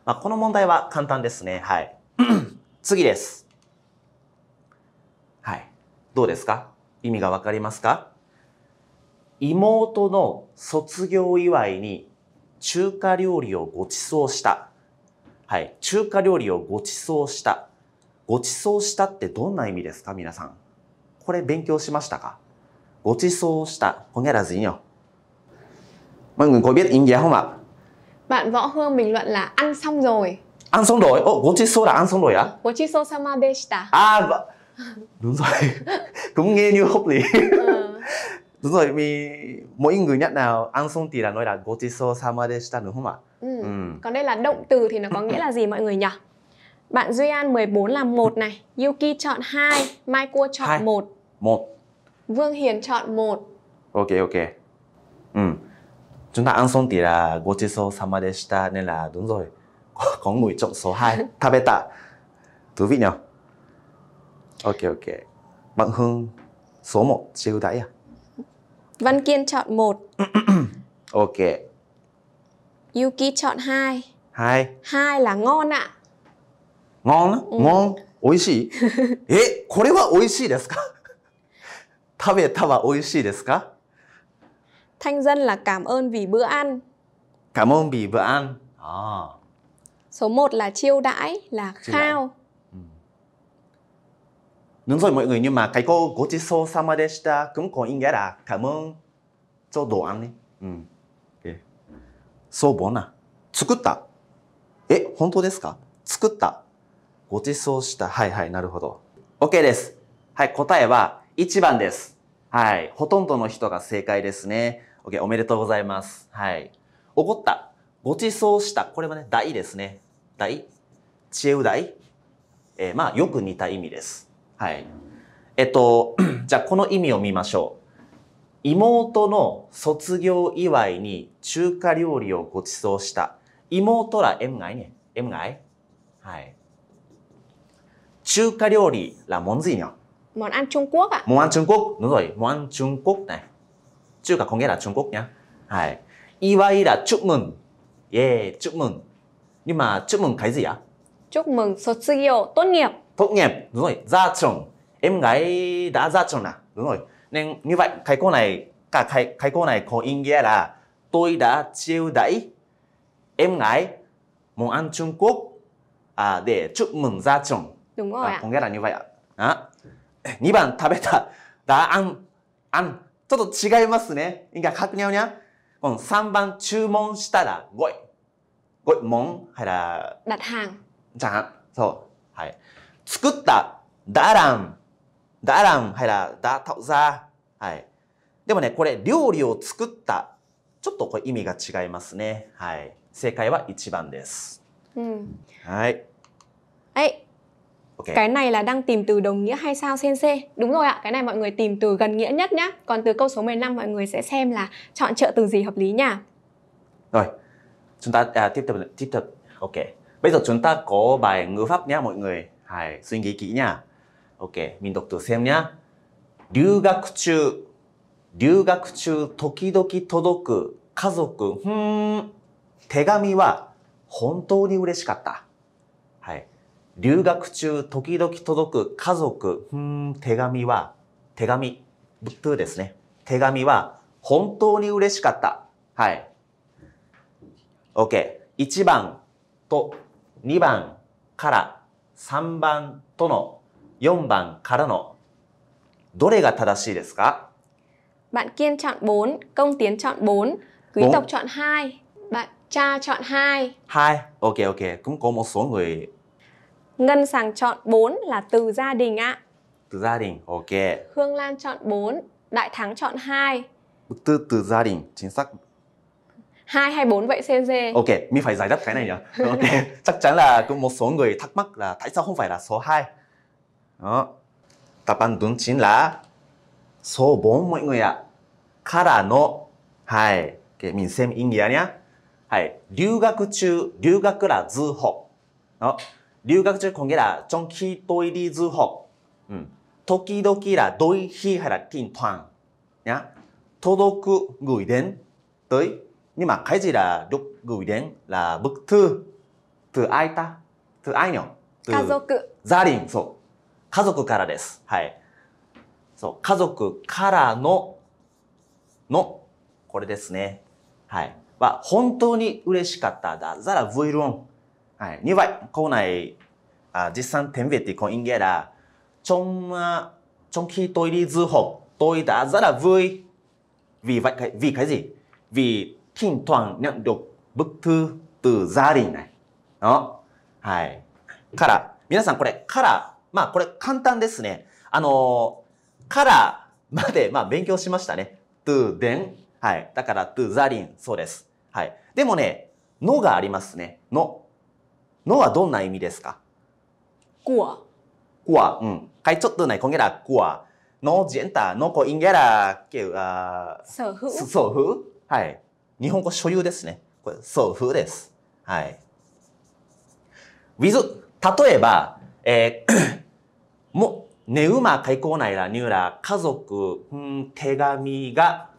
[SPEAKER 2] まあ、この問題は簡単ですね。はい。次です。はい。どうですか意味がわかりますか妹の卒業祝いに中華料理をご馳走した。はい、中華料理をご馳走した。ご馳走したってどんな意味ですか皆さん。これ勉強しましたかご馳走した。có nghĩa là gì nhỉ? Mọi người có biết ý nghĩa không ạ?
[SPEAKER 1] Bạn Võ Hương bình luận là ăn xong rồi.
[SPEAKER 2] Ăn xong rồi? Ồ, oh, gochiso là ăn xong rồi á?
[SPEAKER 1] Gochiso sama deshita.
[SPEAKER 2] À, vâng. Đúng rồi. Cũng nghe như hợp lý. Ừ. Đúng rồi, vì mỗi người nhận nào ăn xong thì là nói là gochiso sama deshita đúng không ạ?
[SPEAKER 1] Ừ. Ừ. Còn đây là động từ thì nó có nghĩa là gì mọi người nhỉ? Bạn Duy An 14 là một ừ. này, Yuki chọn 2, Mai Cua chọn 1. 1. Vương Hiền chọn 1.
[SPEAKER 2] Ok ok. Ừ. Chúng ta ăn xong thì là gochiso sama deshita nên là đúng rồi. Có, người chọn số 2, tabeta. Thú vị nhỉ? Ok ok. Bạn Hương số 1 siêu đãi à?
[SPEAKER 1] Văn Kiên chọn 1.
[SPEAKER 2] ok.
[SPEAKER 1] Yuki chọn 2 2 2 là ngon ạ
[SPEAKER 2] Ngon á? Ừ. Ngon? Oishii? Ê, これは美味しいですか食べたは美味しいですか
[SPEAKER 1] Thanh dân là cảm ơn vì bữa ăn
[SPEAKER 2] Cảm ơn vì bữa ăn à.
[SPEAKER 1] Số 1 là chiêu đãi là khao đãi. Ừ.
[SPEAKER 2] Đúng rồi mọi người nhưng mà cái cô gochiso sama deshita cũng có ý nghĩa là cảm ơn cho đồ ăn ấy. Ừ. そうぼな。作ったえ、本当ですか作ったごちそうした。はいはい、なるほど。OK です。はい、答えは1番です。はい、ほとんどの人が正解ですね。OK、おめでとうございます。はい。怒った。ごちそうした。これはね、大ですね。大知恵う大えー、まあ、よく似た意味です。はい。えっと、じゃあこの意味を見ましょう。妹の卒業祝いに中華料理をごちそうした。妹 là em gái nhỉ? Em gái. Hai. món gì nhỉ?
[SPEAKER 1] Món ăn Trung Quốc ạ. Món
[SPEAKER 2] ăn Trung Quốc, đúng rồi, món ăn Trung Quốc này. Chưa cả có nghĩa là Trung Quốc nhá. Hai. Iwai là chúc mừng. Yeah, chúc mừng. Nhưng mà chúc mừng cái gì ạ? À?
[SPEAKER 1] Chúc mừng 卒業, tốt nghiệp.
[SPEAKER 2] Tốt nghiệp, đúng rồi, ra trường. Em gái đã ra trường à? Đúng rồi. Nên như vậy cái câu này cả cái cái câu này có ý nghĩa là tôi đã chiêu đãi em gái món ăn Trung Quốc à, để chúc mừng gia chồng Đúng rồi à, ạ. Có nghĩa là như vậy ạ. Đó. 2 bạn đã ăn ăn ちょっと違いますね。应该確認ね。この3番注文したらごい。ごいもんはいら。đặt hàng. chẳng hạn. So, はい。作っただらん。đã làm hay là hay らだ tạo ra はいでもねこれ料理を作ったちょっとこれ意味が違いますねはい正解は1番です、うん、はい
[SPEAKER 1] ừ. Okay. Cái này là đang tìm từ đồng nghĩa hay sao Sensei? Đúng rồi ạ, cái này mọi người tìm từ gần nghĩa nhất nhá. Còn từ câu số 15 mọi người sẽ xem là chọn trợ từ gì hợp lý nha.
[SPEAKER 2] Rồi. Chúng ta à, tiếp tục tiếp tục. Ok. Bây giờ chúng ta có bài ngữ pháp nhá mọi người. Hãy suy nghĩ kỹ nha. OK, mình đọc từ 留学中、留学中時々届く家族、ふーん、手紙は本当に嬉しかった。はい。留学中時々届く家族、ふーん、手紙は、手紙、ブットゥですね。手紙は本当に嬉しかった。はい。OK。1番と2番から3番との4番からのどれが正しいですか
[SPEAKER 1] Bạn Kiên chọn 4, Công Tiến chọn 4, Quý 4. tộc chọn 2, bạn Cha chọn 2.
[SPEAKER 2] 2, ok ok, cũng có một số người
[SPEAKER 1] Ngân Sàng chọn 4 là từ gia đình ạ.
[SPEAKER 2] Từ gia đình, ok.
[SPEAKER 1] Hương Lan chọn 4, Đại Thắng chọn 2.
[SPEAKER 2] Bức tư từ gia đình, chính xác
[SPEAKER 1] 2 hay 4 vậy CG Ok,
[SPEAKER 2] mình phải giải đáp cái này nhỉ? Ok, chắc chắn là cũng một số người thắc mắc là tại sao không phải là số 2 Đó. Tập ăn tuấn chính là số 4 mọi người ạ. Kara no. Hai. Okay, mình xem ý nghĩa nhé. Hai. Lưu gạc chú, lưu gạc là du học. Đó. Lưu gạc chú có nghĩa là trong khi tôi đi du học. Ừ. Toki doki là đôi khi hay là thỉnh thoảng. Nhá. Todoku gửi đến tới. Nhưng mà cái gì là được gửi đến là bức thư. Từ ai ta? Từ ai nhỉ? Từ... Gia đình, so. 家族からです。はい。そう、家族からの、の、これですね。はい。は、本当に嬉しかった。だ、ざら。ヴイはい。2倍、校内、あ、実際、テンベテこう。インゲラ、チョン、チョンキートイリーズホ、トイダ、ザラ、ヴイ、ヴィ、ヴィ、カジ、ヴィ、キントワン、ニャン、ドゥ、ブクトゥ、トゥ、ザリン、ね。あ、はい。から、皆さん、これ、から、まあ、これ簡単ですね。あのからまで、まあ、勉強しましたね。to, t h e はい。だから、to, the, i そうです。はい。でもね、のがありますね。の。のはどんな意味ですかこわ。こわ。うん。かいちょっとね、こげら、こわ。のじんた、のこいんげら、けう、あ
[SPEAKER 1] そうふ。そ
[SPEAKER 2] うふはい。日本語所有ですね。これ、そうです。はい。with, 例えば、えも、ねうま開口内らにゅら、家族、うん、手紙が、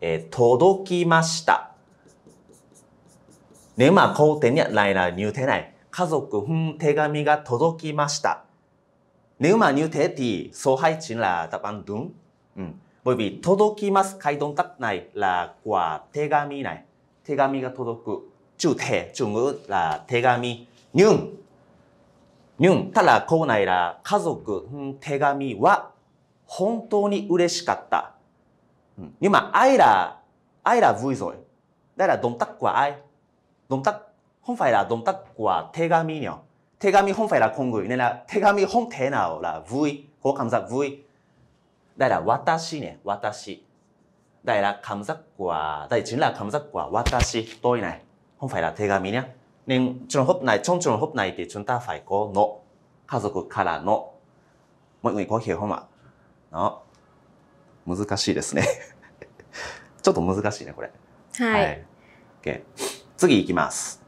[SPEAKER 2] えー、届きました。ねうまこうてにゃないらにゅてない。家族、うん、手紙が届きました。ねうまにゅてて、そうはいちんら、たばんどん。うん。bởi v 届きます開動 tác này là quả t e g a が届く。Chủ thể, chủ ngữ là 윤、 ただ、校内ら、家族、手紙は、本当に嬉しかった。今、愛ら、愛ら vui rồi. Đây là động tác của ai? Động tác không phải là động tác của thế gami nhỉ? Thế gami không phải là con người nên là thế gami không thể nào là vui, có cảm giác vui. Đây là watashi nè, watashi. Đây là cảm giác của, đây chính là cảm giác của watashi, tôi này. Không phải là thế gami nhé. ね、ê n trường hợp này trong trường hợp này thì chúng ta phải có nó 家族からの mọi người có hiểu không ạ ó 難しいですねちょっと難しいねこれはい、はい OK、次いきます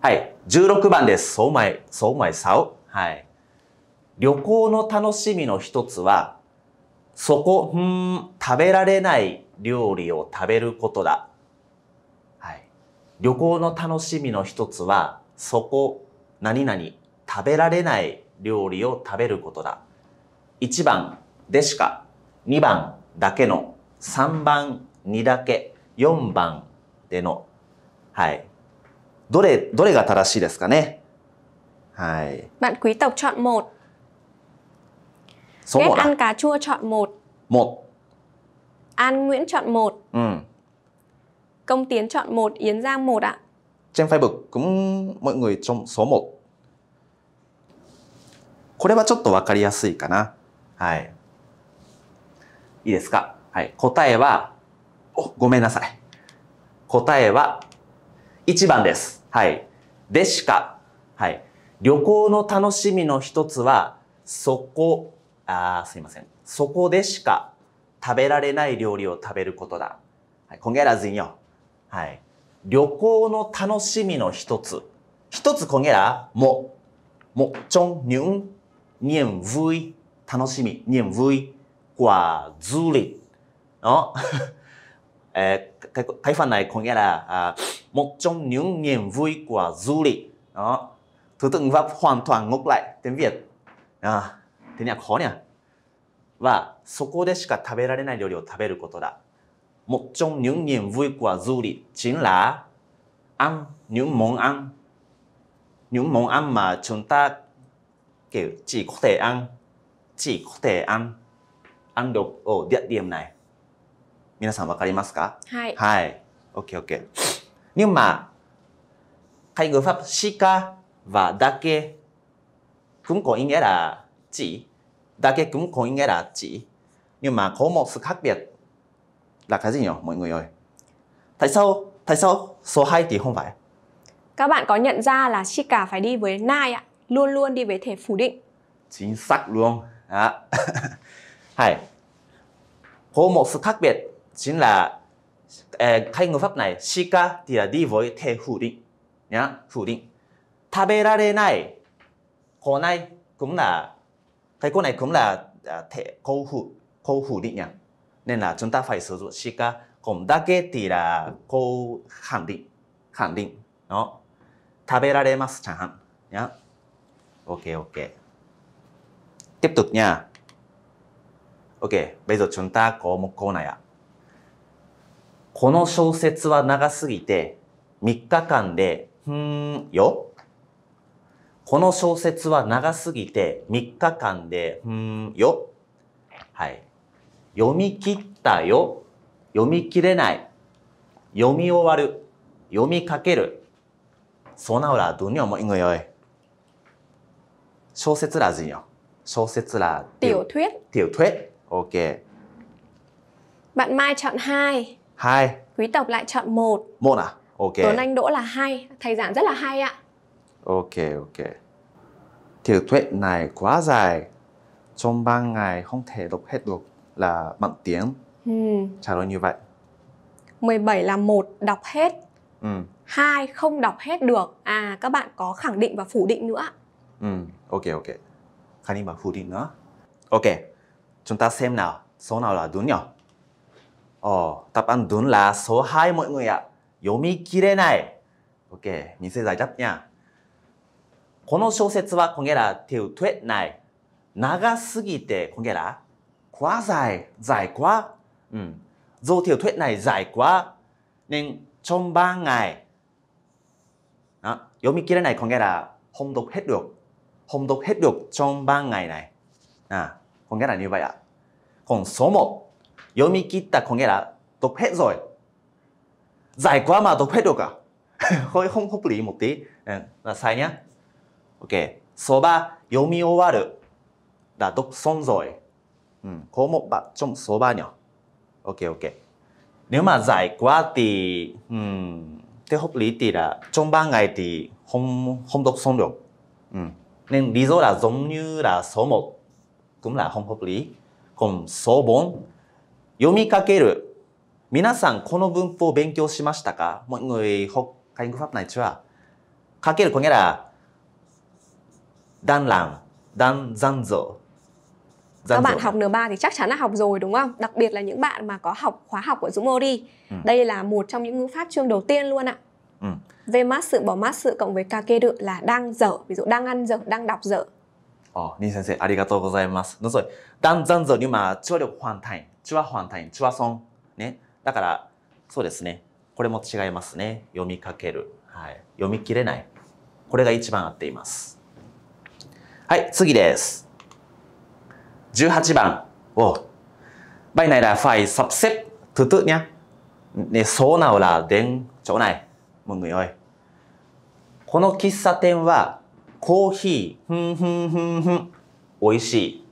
[SPEAKER 2] はい16番ですそうまいそうまいさおはい旅行の楽しみの一つはそこ、うん、食べられない料理を食べることだ。旅行の楽しみの一つは、そこ、何々、食べられない料理を食べることだ。1番でしか、2番だけの、3番にだけ、4番での。はい。どれ、どれが正しいですかねはい。
[SPEAKER 1] Bạn quý tộc chọn 1. Số 1 Ghét ăn cá chua chọn 1. 1. An Nguyễn c h Công Tiến chọn 1, Yến Giang 1 ạ.
[SPEAKER 2] Trên Facebook cũng mọi người trong số 1. これはちょっとわかりやすいかな。はい。いいですかはい。答えは、お、ごめんなさい。答えは、1番です。はい。でしか、はい。旅行の楽しみの一つは、そこ、あすいません。そこでしか食べられない料理を食べることだ。はい、こんげらずによ。はい。旅行の楽しみの一つ。一つこげら、も、も、ちょん、にゅん、にん、ふい、楽しみ、にん、ふい、わ。ずり。の、え、かいかい、かいこげら、あ、も、ちょん、にゅん、にん、ふい、かずり。の、とてんは、ほんとん、ごくらい、てんべん。あ、てにゃ、こにゃ。は、そこでしか食べられない料理を食べることだ。một trong những niềm vui của du lịch chính là ăn những món ăn những món ăn mà chúng ta kiểu chỉ có thể ăn chỉ có thể ăn ăn được ở địa điểm này Mình Hai hai OK. ok Nhưng mà hai ngữ pháp shika và dake cũng có ý nghĩa là chỉ. Dake cũng có ý nghĩa là chỉ. Nhưng mà có một sự khác biệt là cái gì nhỉ mọi người ơi? Tại sao tại sao số 2 thì không phải?
[SPEAKER 1] Các bạn có nhận ra là Chika phải đi với nai ạ, luôn luôn đi với thể phủ định.
[SPEAKER 2] Chính xác luôn. À. Hay. Có một sự khác biệt chính là à, hai ngữ pháp này Shika thì là đi với thể phủ định nhá phủ định Taberare Cô này cũng là cái câu này cũng là à, thể câu phủ câu phủ định nhỉ? nên là chúng ta phải sử dụng shika còn dake thì là câu khẳng định khẳng định đó taberaremasu chẳng hạn nhá ok ok tiếp tục nha ok bây giờ chúng ta có một câu này ạ この小説は長すぎて3日間で、んよ。この小説は長すぎて3日間で、んよ。はい。読み切ったよ、読み切れない、読み終わる、読みかける。そうなおら、どにゃもいんごよい。小説らずんよ。小説ら、
[SPEAKER 1] てよとえ
[SPEAKER 2] てよとえ。オーケ
[SPEAKER 1] ー。バッマイチャンハイ。ハイ。クイトプライチャンモード。
[SPEAKER 2] モーナ。オーケー。どんな
[SPEAKER 1] んどらハイ。たいざんざらハイや。
[SPEAKER 2] オーケー、オーケー。てよとえないこわざい。ちょんばんがい、ほんてどっへどっ là bằng tiếng. Ừ. Trả lời như vậy.
[SPEAKER 1] 17 là một đọc hết. Ừ. 2 không đọc hết được. À các bạn có khẳng định và phủ định nữa.
[SPEAKER 2] Ừ, ok ok. Khẳng định và phủ định nữa. Ok. Chúng ta xem nào, số nào là đúng nhỉ? Ồ, đáp án đúng là số 2 mọi người ạ. yomi ok mình sẽ giải đáp nha. 読み切れない。OK、見せ材だっこの小説はこげら手を取れない。長すぎてこげら quá dài, dài quá. Ừ. Dô tiểu thuyết này dài quá. Nên trong 3 ngày đó, yomi này có nghĩa là không đọc hết được. Không đọc hết được trong 3 ngày này. À, có nghĩa là như vậy ạ. Còn số 1, yomikitta có nghĩa là đọc hết rồi. Dài quá mà đọc hết được à? Hơi không hợp lý một tí. Ừ, là sai nhá. Ok. Số 3, yomi owaru là đọc xong rồi. Ừ, có một bạn trong số ba nhỏ. Ok ok. Nếu mà dài quá thì um, theo hợp lý thì là trong 3 ngày thì không không đọc xong được. Ừ. Nên lý do là giống như là số 1 cũng là không hợp lý. Còn số 4読みかける皆さんこの文法勉強しましたか Mọi người học cái ngữ pháp này chưa ạ? có nghĩa là đang làm, đang dang dở
[SPEAKER 1] các bạn học N3 thì chắc chắn là học rồi đúng không? Đặc biệt là những bạn mà có học khóa học của Zumo đi. Ừ. Đây là một trong những ngữ pháp chương đầu tiên luôn ạ. Ừ. Về mát sự bỏ mát sự cộng với ca kê đự là đang dở, ví dụ đang ăn dở, đang đọc dở.
[SPEAKER 2] Ồ, ờ, Ni sensei, arigatou gozaimasu. Đúng rồi, đang dần dở nhưng mà chưa được hoàn thành, chưa hoàn thành, chưa xong. Nè, だから、そうですね。これも違いますね。読みかける。はい。読み切れない。これが一番合っています。はい、次です。18番。お Bài này là phải sắp xếp thứ tự nhé. Số nào là đến chỗ này. Mọi người ơi. この喫茶店はコーヒー、ふんふんふんふん、美味しい。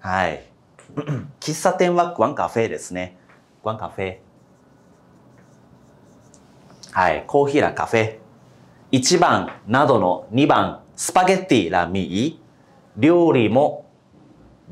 [SPEAKER 2] はい。喫茶店はワンカフェですね。ワンカフェ。はい。コーヒーらカフェ。1番などの2番、スパゲッティら右。料理も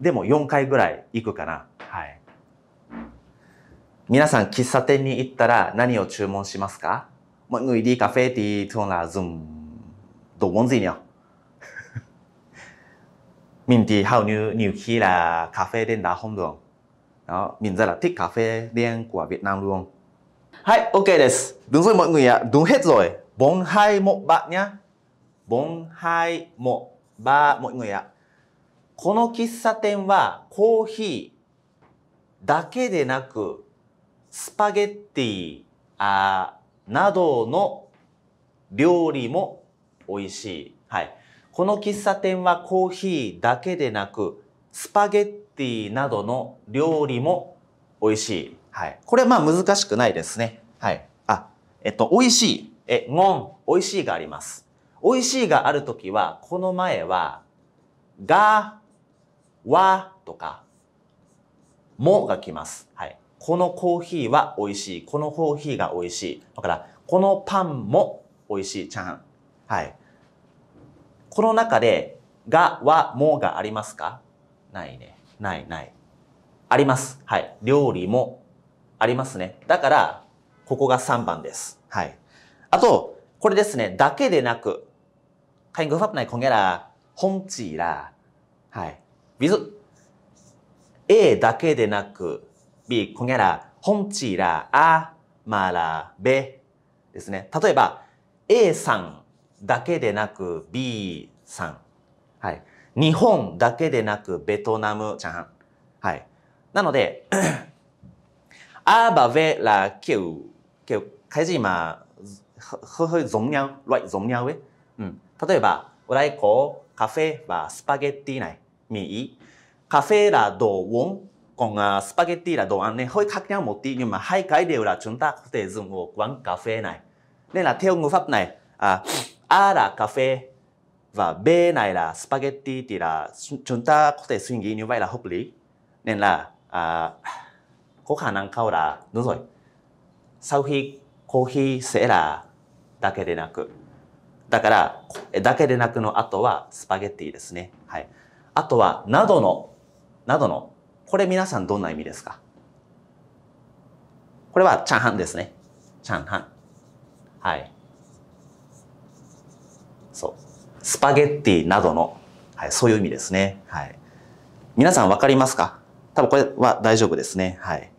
[SPEAKER 2] でも4回ぐらい行くかな。はい。皆さん、喫茶店に行ったら何を注文しますか Mọi người đi cà phê thì thường là dùng đồ uống gì nhỉ? mình thì hầu như nhiều khi là cà phê đen đá không đường. Đó, mình rất là thích cà phê đen của Việt Nam luôn. Hi, ok です. Đúng rồi mọi người à. đúng hết rồi. 4213 nhá. 4213 mọi người À. この喫茶店はコーヒーだけでなく、スパゲッティあなどの料理も美味しい。はい。この喫茶店はコーヒーだけでなく、スパゲッティなどの料理も美味しい。はい。これはまあ難しくないですね。はい。あ、えっと、美味しい。え、ごん、美味しいがあります。美味しいがあるときは、この前は、がはとか、もが来ます。はい。このコーヒーは美味しい。このコーヒーが美味しい。だから、このパンも美味しい。ちゃん。はい。この中で、が、は、もがありますかないね。ない、ない。あります。はい。料理もありますね。だから、ここが3番です。はい。あと、これですね。だけでなく、韓国ファップい、コンゲラ、本地ら、はい。with A だけでなく、B、こにゃら、ほんちら、あ、まら、べですね。例えば、A さんだけでなく、B さん。はい。日本だけでなく、ベトナム、チャン。はい。なので、あばべらきゅう、きゅう、かじま、ふふ、ぞんにゃう、わい、ぞんにゃうえ。うん。例えば、おらいこ、カフェはスパゲッティない。Mỹ. Cà phê là đồ uống, còn uh, spaghetti là đồ ăn nên hơi khác nhau một tí nhưng mà hai cái đều là chúng ta có thể dùng ở quán cà phê này. Nên là theo ngữ pháp này, à, A là cà phê và B này là spaghetti thì là chúng ta có thể suy nghĩ như vậy là hợp lý. Nên là à, có khả năng câu là đúng rồi. Sau khi coffee sẽ là だけでなく。だから、だけでなくの後はスパゲッティですね。はい。あとは、などの、などの。これ皆さんどんな意味ですかこれはチャーハンですね。チャーハン。はい。そう。スパゲッティなどの、はい、そういう意味ですね。はい。皆さんわかりますか多分これは大丈夫ですね。はい。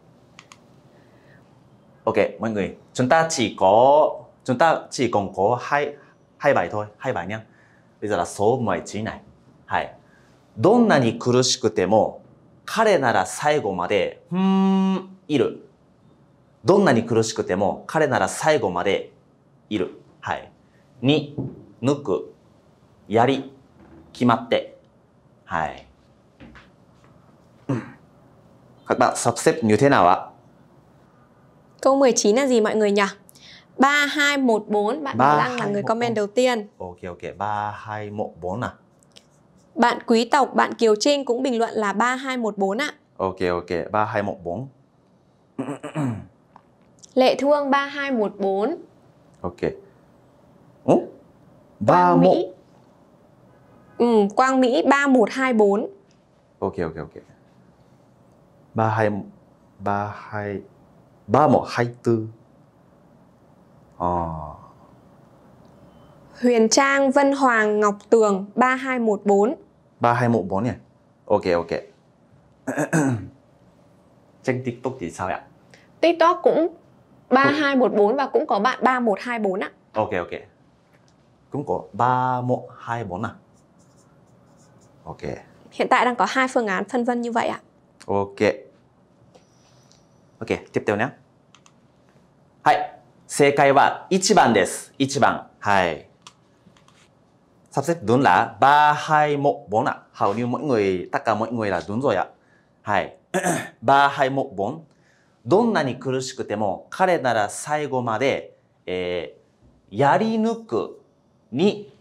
[SPEAKER 2] OK, もう一回。チュンタチーコー、チュンタチーコンコー、はい、はいばいと、はいばいにゃん。a i hai bài thôi, h a どんなに苦しくても、彼なら最後まで、ふーん、いる。どんなに苦しくても、彼なら最後まで、いる。はい。に、抜く、やり、決まって。はい。Các bạn sắp xếp như thế nào ạ?
[SPEAKER 1] Câu 19 là gì mọi người nhỉ? 3214, bạn 3, Đăng là người comment đầu tiên.
[SPEAKER 2] Ok ok, 3214 à?
[SPEAKER 1] Bạn Quý Tộc, bạn Kiều Trinh cũng bình luận là 3214 ạ.
[SPEAKER 2] Ok ok, 3214.
[SPEAKER 1] Lệ Thương 3214.
[SPEAKER 2] Ok. Ủa? 31.
[SPEAKER 1] Mỹ. Ừ, Quang Mỹ 3124.
[SPEAKER 2] Ok ok ok. 32 32 3124. Ờ.
[SPEAKER 1] Huyền Trang, Vân Hoàng, Ngọc Tường 3214
[SPEAKER 2] ba hai một bốn nhỉ? Ok ok. Trên TikTok thì sao ạ?
[SPEAKER 1] TikTok cũng ba hai một bốn và cũng có bạn ba một hai bốn ạ.
[SPEAKER 2] Ok ok. Cũng có ba một hai bốn à? Ok.
[SPEAKER 1] Hiện tại đang có hai phương án phân vân như vậy ạ.
[SPEAKER 2] Ok. OK tiếp theo nhé. ね。はい。正解は1番です。1番。はい。sắp xếp đúng là 3, 2, 1, 4 ạ. À. Hầu như mọi người, tất cả mọi người l どんなに苦しくても、彼なら最後まで、えー、やり抜くに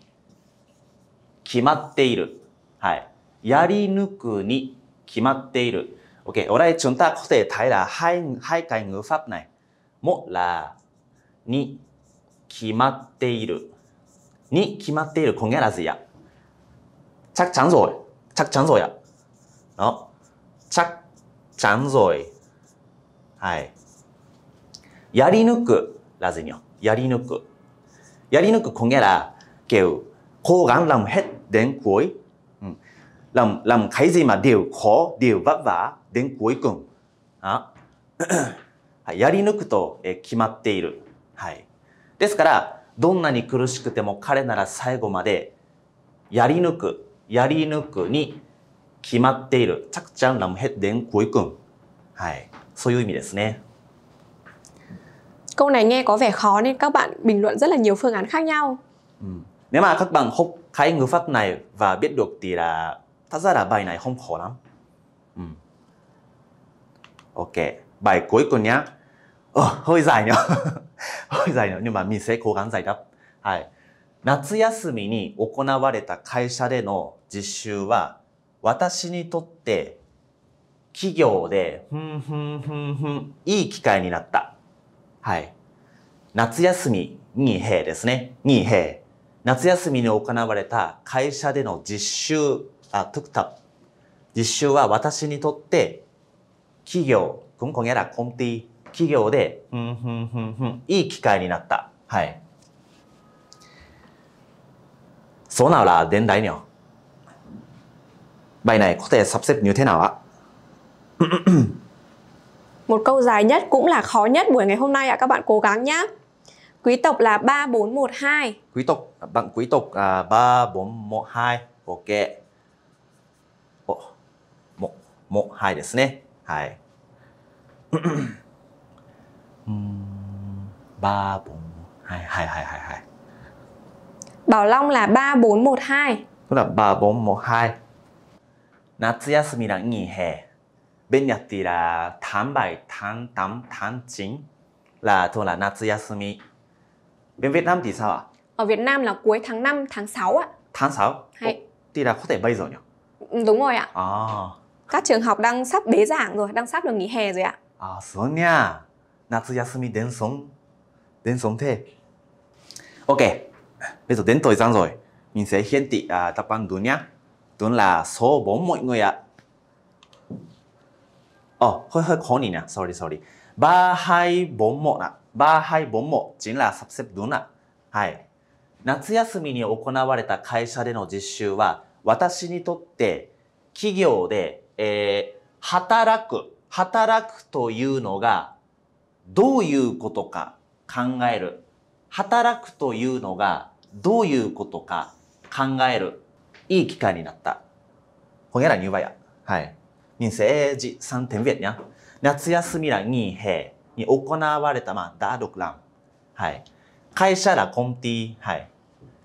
[SPEAKER 2] 決まっている。はい。やり抜くに決まっている。OK。おらえちゅんたこてたいら、はい、はい、かいぬふぱない。も、ら、に、決まっている。に決まっているコんゲラズや、着ちゃんぞ소や、ちちゃゃんぞい。はい。やり抜く、ラズニョ。やり抜く。やり抜く、こげら、けう、こうがん、らむ、へ、でん、こい。らむ、らむ、かいじま、でう、こ、でう、ばば、でん、こいくん。やり抜くと、え、決まっている。はい。ですから、どんなに苦しくても彼なら最後までやり抜く、やり抜くに決まっている。チャクチャンラムヘッデンクイクン。はい。そういう意味ですね。
[SPEAKER 1] Câu này nghe có vẻ khó nên các bạn bình luận rất là nhiều phương án khác nhau.
[SPEAKER 2] Ừ. Nếu mà các bạn học cái ngữ pháp này và biết được thì là thật ra là bài này không khó lắm. Ừ. Ok, bài cuối cùng nhá. Ờ, hơi dài nhỉ. の、まあ、抗がん剤だ。はい。夏休みに行われた会社での実習は、私にとって企業で、ふんふんふんふん、いい機会になった。はい。夏休みに兵ですね。に兵。夏休みに行われた会社での実習、あ、トゥクタ実習は私にとって企業、금らコンティ、企業で、うん、ふんふんふん、いい機会になった。はい。số Bài này có thể sắp xếp như thế nào ạ?
[SPEAKER 1] Một câu dài nhất cũng là khó nhất buổi ngày hôm nay ạ, các bạn cố gắng nhé. Quý tộc là 3412.
[SPEAKER 2] Quý tộc, bạn quý tộc à, 3412. Ok. hai 3 4 2 2 2 2 2.
[SPEAKER 1] Bảo Long là 3 4 1 2.
[SPEAKER 2] Tức là 3 4 1 2. Natsuyasumi là nghỉ hè. Bên Nhật thì là tháng 7, tháng 8, tháng 9 là thôi là Natsuyasumi. Bên Việt Nam thì sao ạ?
[SPEAKER 1] Ở Việt Nam là cuối tháng 5, tháng 6 ạ.
[SPEAKER 2] Tháng 6? Hay. Thì là có thể bây giờ nhỉ? Ừ, đúng rồi ạ. À.
[SPEAKER 1] Các trường học đang sắp bế giảng rồi, đang sắp được nghỉ hè rồi ạ. À,
[SPEAKER 2] sớm nha. 夏休み伝送伝送テープ。OK。ベト伝統いざんぞい。みんせいひんてぃ、あたぱんどにゃ。どんらそうぼんもいのや。お、ほいほいこにゃ。sorry, sorry. ばーはいぼんもな。ばーはいぼんも。じんらさっせぷどんな。はい。夏休みに行われた会社での実習は、私にとって企業で、えー、働く、働くというのがどういうことか考える。働くというのがどういうことか考える。いい機会になった。ほんやら入場や。はい。人生じ三点別にゃ。夏休みらにへに行われたまあ、だろくらん。はい。会社らコンティ。はい。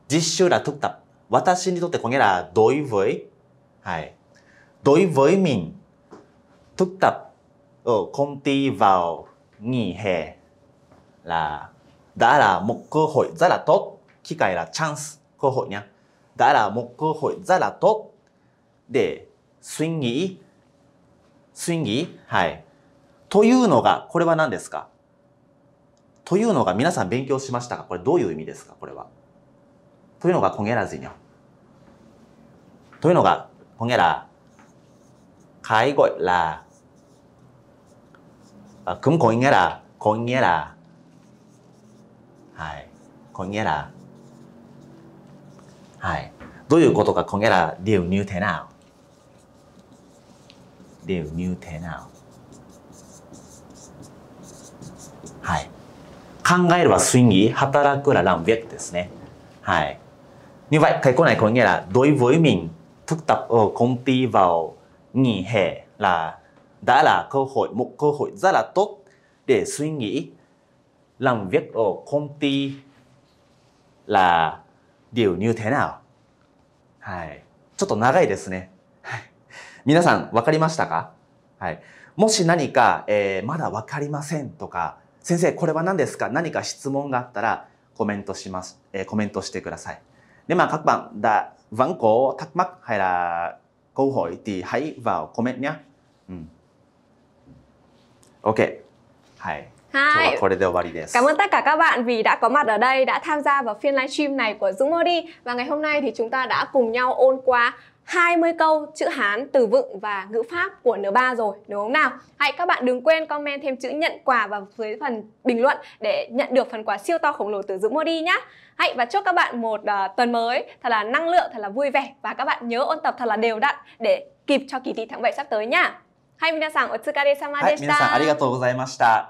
[SPEAKER 2] 実習らトゥクタプ。私にとってこげら、どいぶい。はい。どいぶいみん。とった。h トゥクタップ。c にへらだらもっこほいざらと機械らチャンスこほいにゃだらもっこほいざらとでスインギースインギーはいというのがこれは何ですかというのが皆さん勉強しましたかこれどういう意味ですかこれはというのがこげらずにゃというのがこげら介護ら à, cũng có nghĩa là có nghĩa là hai có nghĩa là hai đối với cô có nghĩa là điều như thế nào điều như thế nào hai 考えるはスインギー、働くらランビェクですね。はい。như vậy cái câu này có nghĩa là đối với mình thực tập ở công ty vào nghỉ hè là đã là cơ hội một cơ hội rất はい。ちょっと長いですね。はい。皆さん、わかりましたかはい。もし何か、えー、まだわかりませんとか、先生、これは何ですか何か質問があったら、コメントします、えー、コメントしてください。で、まあ、各番、だ、番号、たくま、はいら、ごほい、て、はい、わ、コメンにゃ。Ok. hai. Hai. Cảm ơn
[SPEAKER 1] tất cả các bạn vì đã có mặt ở đây, đã tham gia vào phiên livestream này của Dũng Modi và ngày hôm nay thì chúng ta đã cùng nhau ôn qua 20 câu chữ Hán, từ vựng và ngữ pháp của N3 rồi, đúng không nào? Hãy các bạn đừng quên comment thêm chữ nhận quà vào dưới phần bình luận để nhận được phần quà siêu to khổng lồ từ Dũng Modi nhé. Hãy và chúc các bạn một uh, tuần mới thật là năng lượng, thật là vui vẻ và các bạn nhớ ôn tập thật là đều đặn để kịp cho kỳ thi tháng 7 sắp tới nhá. はい、皆さんお疲れ様でした。はい、皆さんあり
[SPEAKER 2] がとうございました。